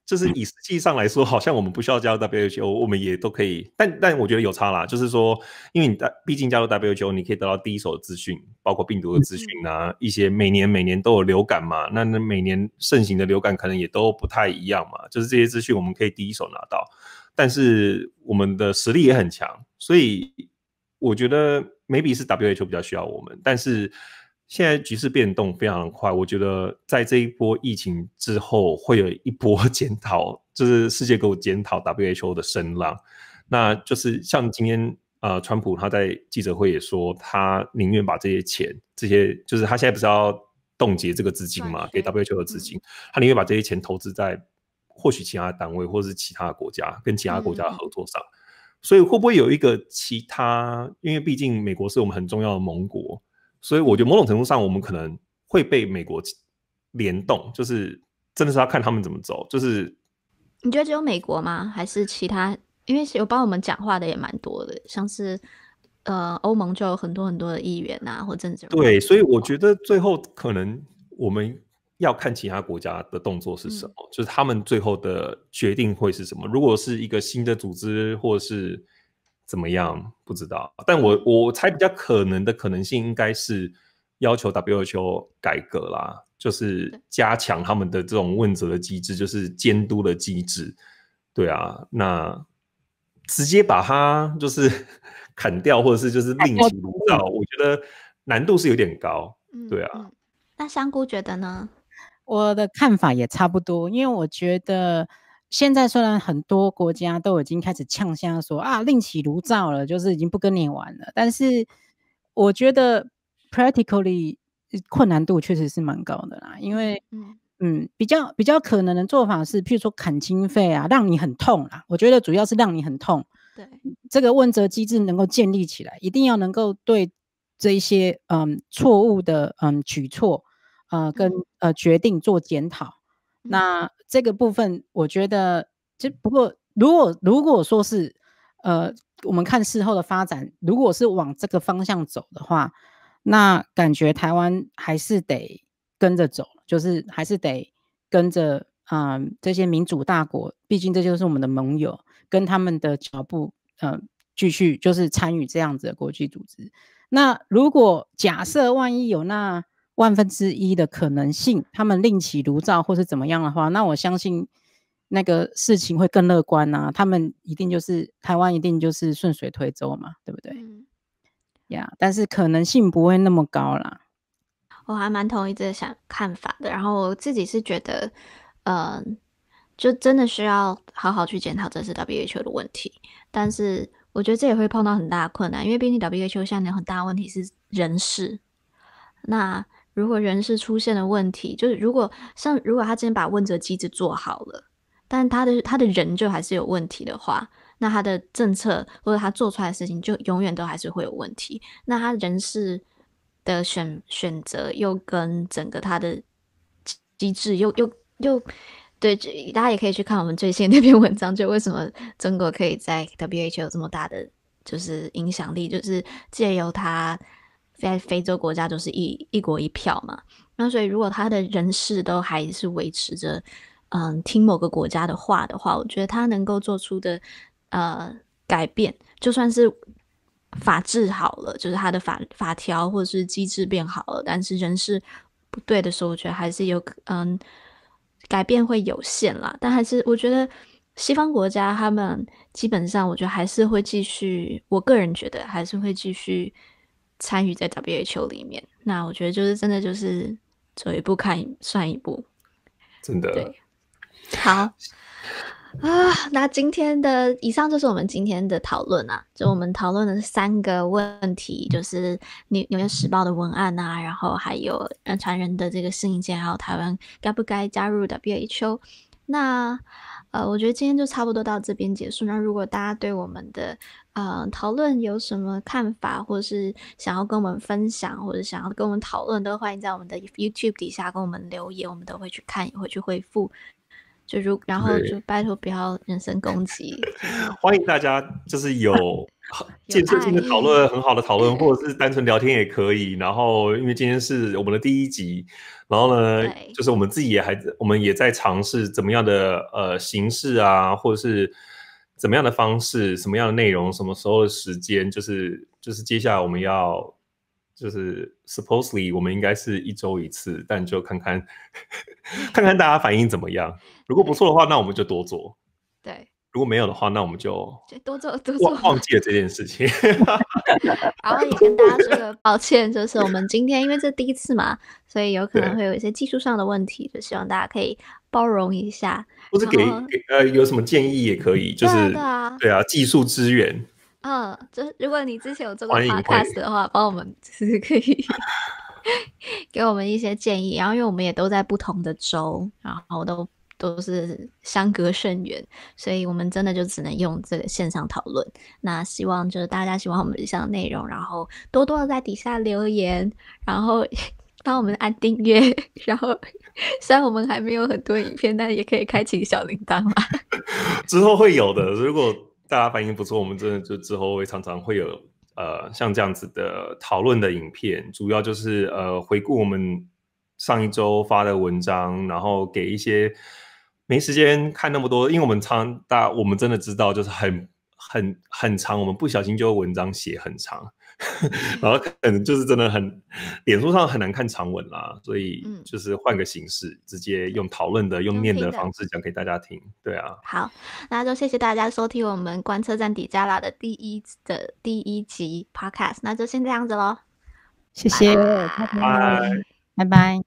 Speaker 2: 就是以实际上来说，好像我们不需要加入 WHO，我们也都可以。但但我觉得有差啦，就是说，因为你毕竟加入 WHO，你可以得到第一手资讯，包括病毒的资讯啊，一些每年每年都有流感嘛，那那每年盛行的流感可能也都不太一样嘛，就是这些资讯我们可以第一手拿到。但是我们的实力也很强，所以我觉得 maybe 是 WHO 比较需要我们，但是。现在局势变动非常快，我觉得在这一波疫情之后，会有一波 检讨，就是世界给我检讨 WHO 的声浪。那就是像今天呃，川普他在记者会也说，他宁愿把这些钱，这些就是他现在不是要冻结这个资金嘛，给 WHO 的资金，他宁愿把这些钱投资在或许其他单位或者是其他国家跟其他国家合作上。所以会不会有一个其他？因为毕竟美国是我们很重要的盟国。所以我觉得，某种程度上，我们可能会被美国联动，就是真的是要看他们怎么走。就是
Speaker 3: 你觉得只有美国吗？还是其他？因为有帮我们讲话的也蛮多的，像是呃欧盟就有很多很多的议员啊，或政治。对，
Speaker 2: 所以我觉得最后可能我们要看其他国家的动作是什么，就是他们最后的决定会是什么。如果是一个新的组织，或者是。怎么样？不知道，但我我猜比较可能的可能性应该是要求 w h o 改革啦，就是加强他们的这种问责的机制，就是监督的机制。对啊，那直接把它就是 砍掉，或者是就是另起炉灶，我觉得难度是有点高。对啊，
Speaker 1: 那香菇觉得呢？我的看法也差不多，因为我觉得。现在虽然很多国家都已经开始呛声说啊，另起炉灶了，就是已经不跟你玩了。但是我觉得 practically 困难度确实是蛮高的啦，因为嗯，比较比较可能的做法是，譬如说砍经费啊，让你很痛啦。我觉得主要是让你很痛。对，这个问责机制能够建立起来，一定要能够对这些嗯错误的嗯举措啊跟呃决定做检讨。那这个部分，我觉得就不过，如果如果说是，呃，我们看事后的发展，如果是往这个方向走的话，那感觉台湾还是得跟着走，就是还是得跟着啊这些民主大国，毕竟这就是我们的盟友，跟他们的脚步，呃，继续就是参与这样子的国际组织。那如果假设万一有那。万分之一的可能性，他们另起炉灶或是怎么样的话，那我相信那个事情会更乐观呐。他们一定就是台湾一定就是顺水推舟嘛，对不对？嗯。呀，但是可能性不会那么高啦。
Speaker 3: 我还蛮同意这想看法的，然后我自己是觉得，嗯，就真的需要好好去检讨这次 WHO 的问题，但是我觉得这也会碰到很大的困难，因为毕竟 WHO 现在有很大问题是人事，那。如果人事出现了问题，就是如果像如果他今天把问责机制做好了，但他的他的人就还是有问题的话，那他的政策或者他做出来的事情就永远都还是会有问题。那他人事的选选择又跟整个他的机机制又又又对，大家也可以去看我们最新那篇文章，就为什么中国可以在 WHO 有这么大的就是影响力，就是借由他。在非洲国家，就是一一国一票嘛。那所以，如果他的人事都还是维持着，嗯，听某个国家的话的话，我觉得他能够做出的，呃，改变，就算是法治好了，就是他的法法条或者是机制变好了，但是人事不对的时候，我觉得还是有，嗯，改变会有限啦。但还是，我觉得西方国家他们基本上，我觉得还是会继续。我个人觉得还是会继续。参与在 WHO 里面，那我觉得就是真的就是走一步看算一步，真的对，好啊，那今天的以上就是我们今天的讨论啊，就我们讨论的三个问题，就是《纽纽约时报》的文案啊，然后还有《任传人》的这个信件，还有台湾该不该加入 WHO，那呃，我觉得今天就差不多到这边结束。那如果大家对我们的呃，讨论有什么看法，或者是想要跟我们分享，或者想要跟我们讨论，都欢迎在我们的 YouTube 底下跟我们留言，我们都会去看，也会去回复。就如然后就拜托不要人身攻击。
Speaker 2: 欢迎大家，就是有近最近的讨论很好的讨论，或者是单纯聊天也可以。然后因为今天是我们的第一集，然后呢，就是我们自己也还我们也在尝试怎么样的呃形式啊，或者是。怎么样的方式，什么样的内容，什么时候的时间，就是就是接下来我们要就是 supposedly 我们应该是一周一次，但就看看 看看大家反应怎么样。如果不错的话，那我们就多做。对。如果没有的话，那我们就
Speaker 3: 就多做多做。我忘记
Speaker 2: 了这件事情。
Speaker 3: 然 后也跟大家说个抱歉，就是我们今天因为这第一次嘛，所以有可能会有一些技术上的问题，就希望大家可以包容一下。或者给
Speaker 2: 呃，有什么建议也可以，就是对啊，对啊，技术支援，
Speaker 3: 嗯，就是如果你之前有做过 podcast 的话，帮我们就是可以 给我们一些建议。然后，因为我们也都在不同的州，然后都都是相隔甚远，所以我们真的就只能用这个线上讨论。那希望就是大家喜欢我们以上内容，然后多多的在底下留言，然后。帮我们按订阅，然后虽然我们还没有很多影片，但也可以开启小铃铛嘛。
Speaker 2: 之后会有的，如果大家反应不错，我们真的就之后会常常会有呃像这样子的讨论的影片，主要就是呃回顾我们上一周发的文章，然后给一些没时间看那么多，因为我们常大，我们真的知道就是很很很长，我们不小心就文章写很长。然后可能就是真的很，脸书上很难看长文啦，所以就是换个形式，直接用讨论的、用念的方式讲给大家听，对啊。
Speaker 3: 好，那就谢谢大家收听我们观测站底加拉的第一的第一集 podcast，那就先这样子喽，
Speaker 2: 谢谢，拜
Speaker 1: 拜，拜拜。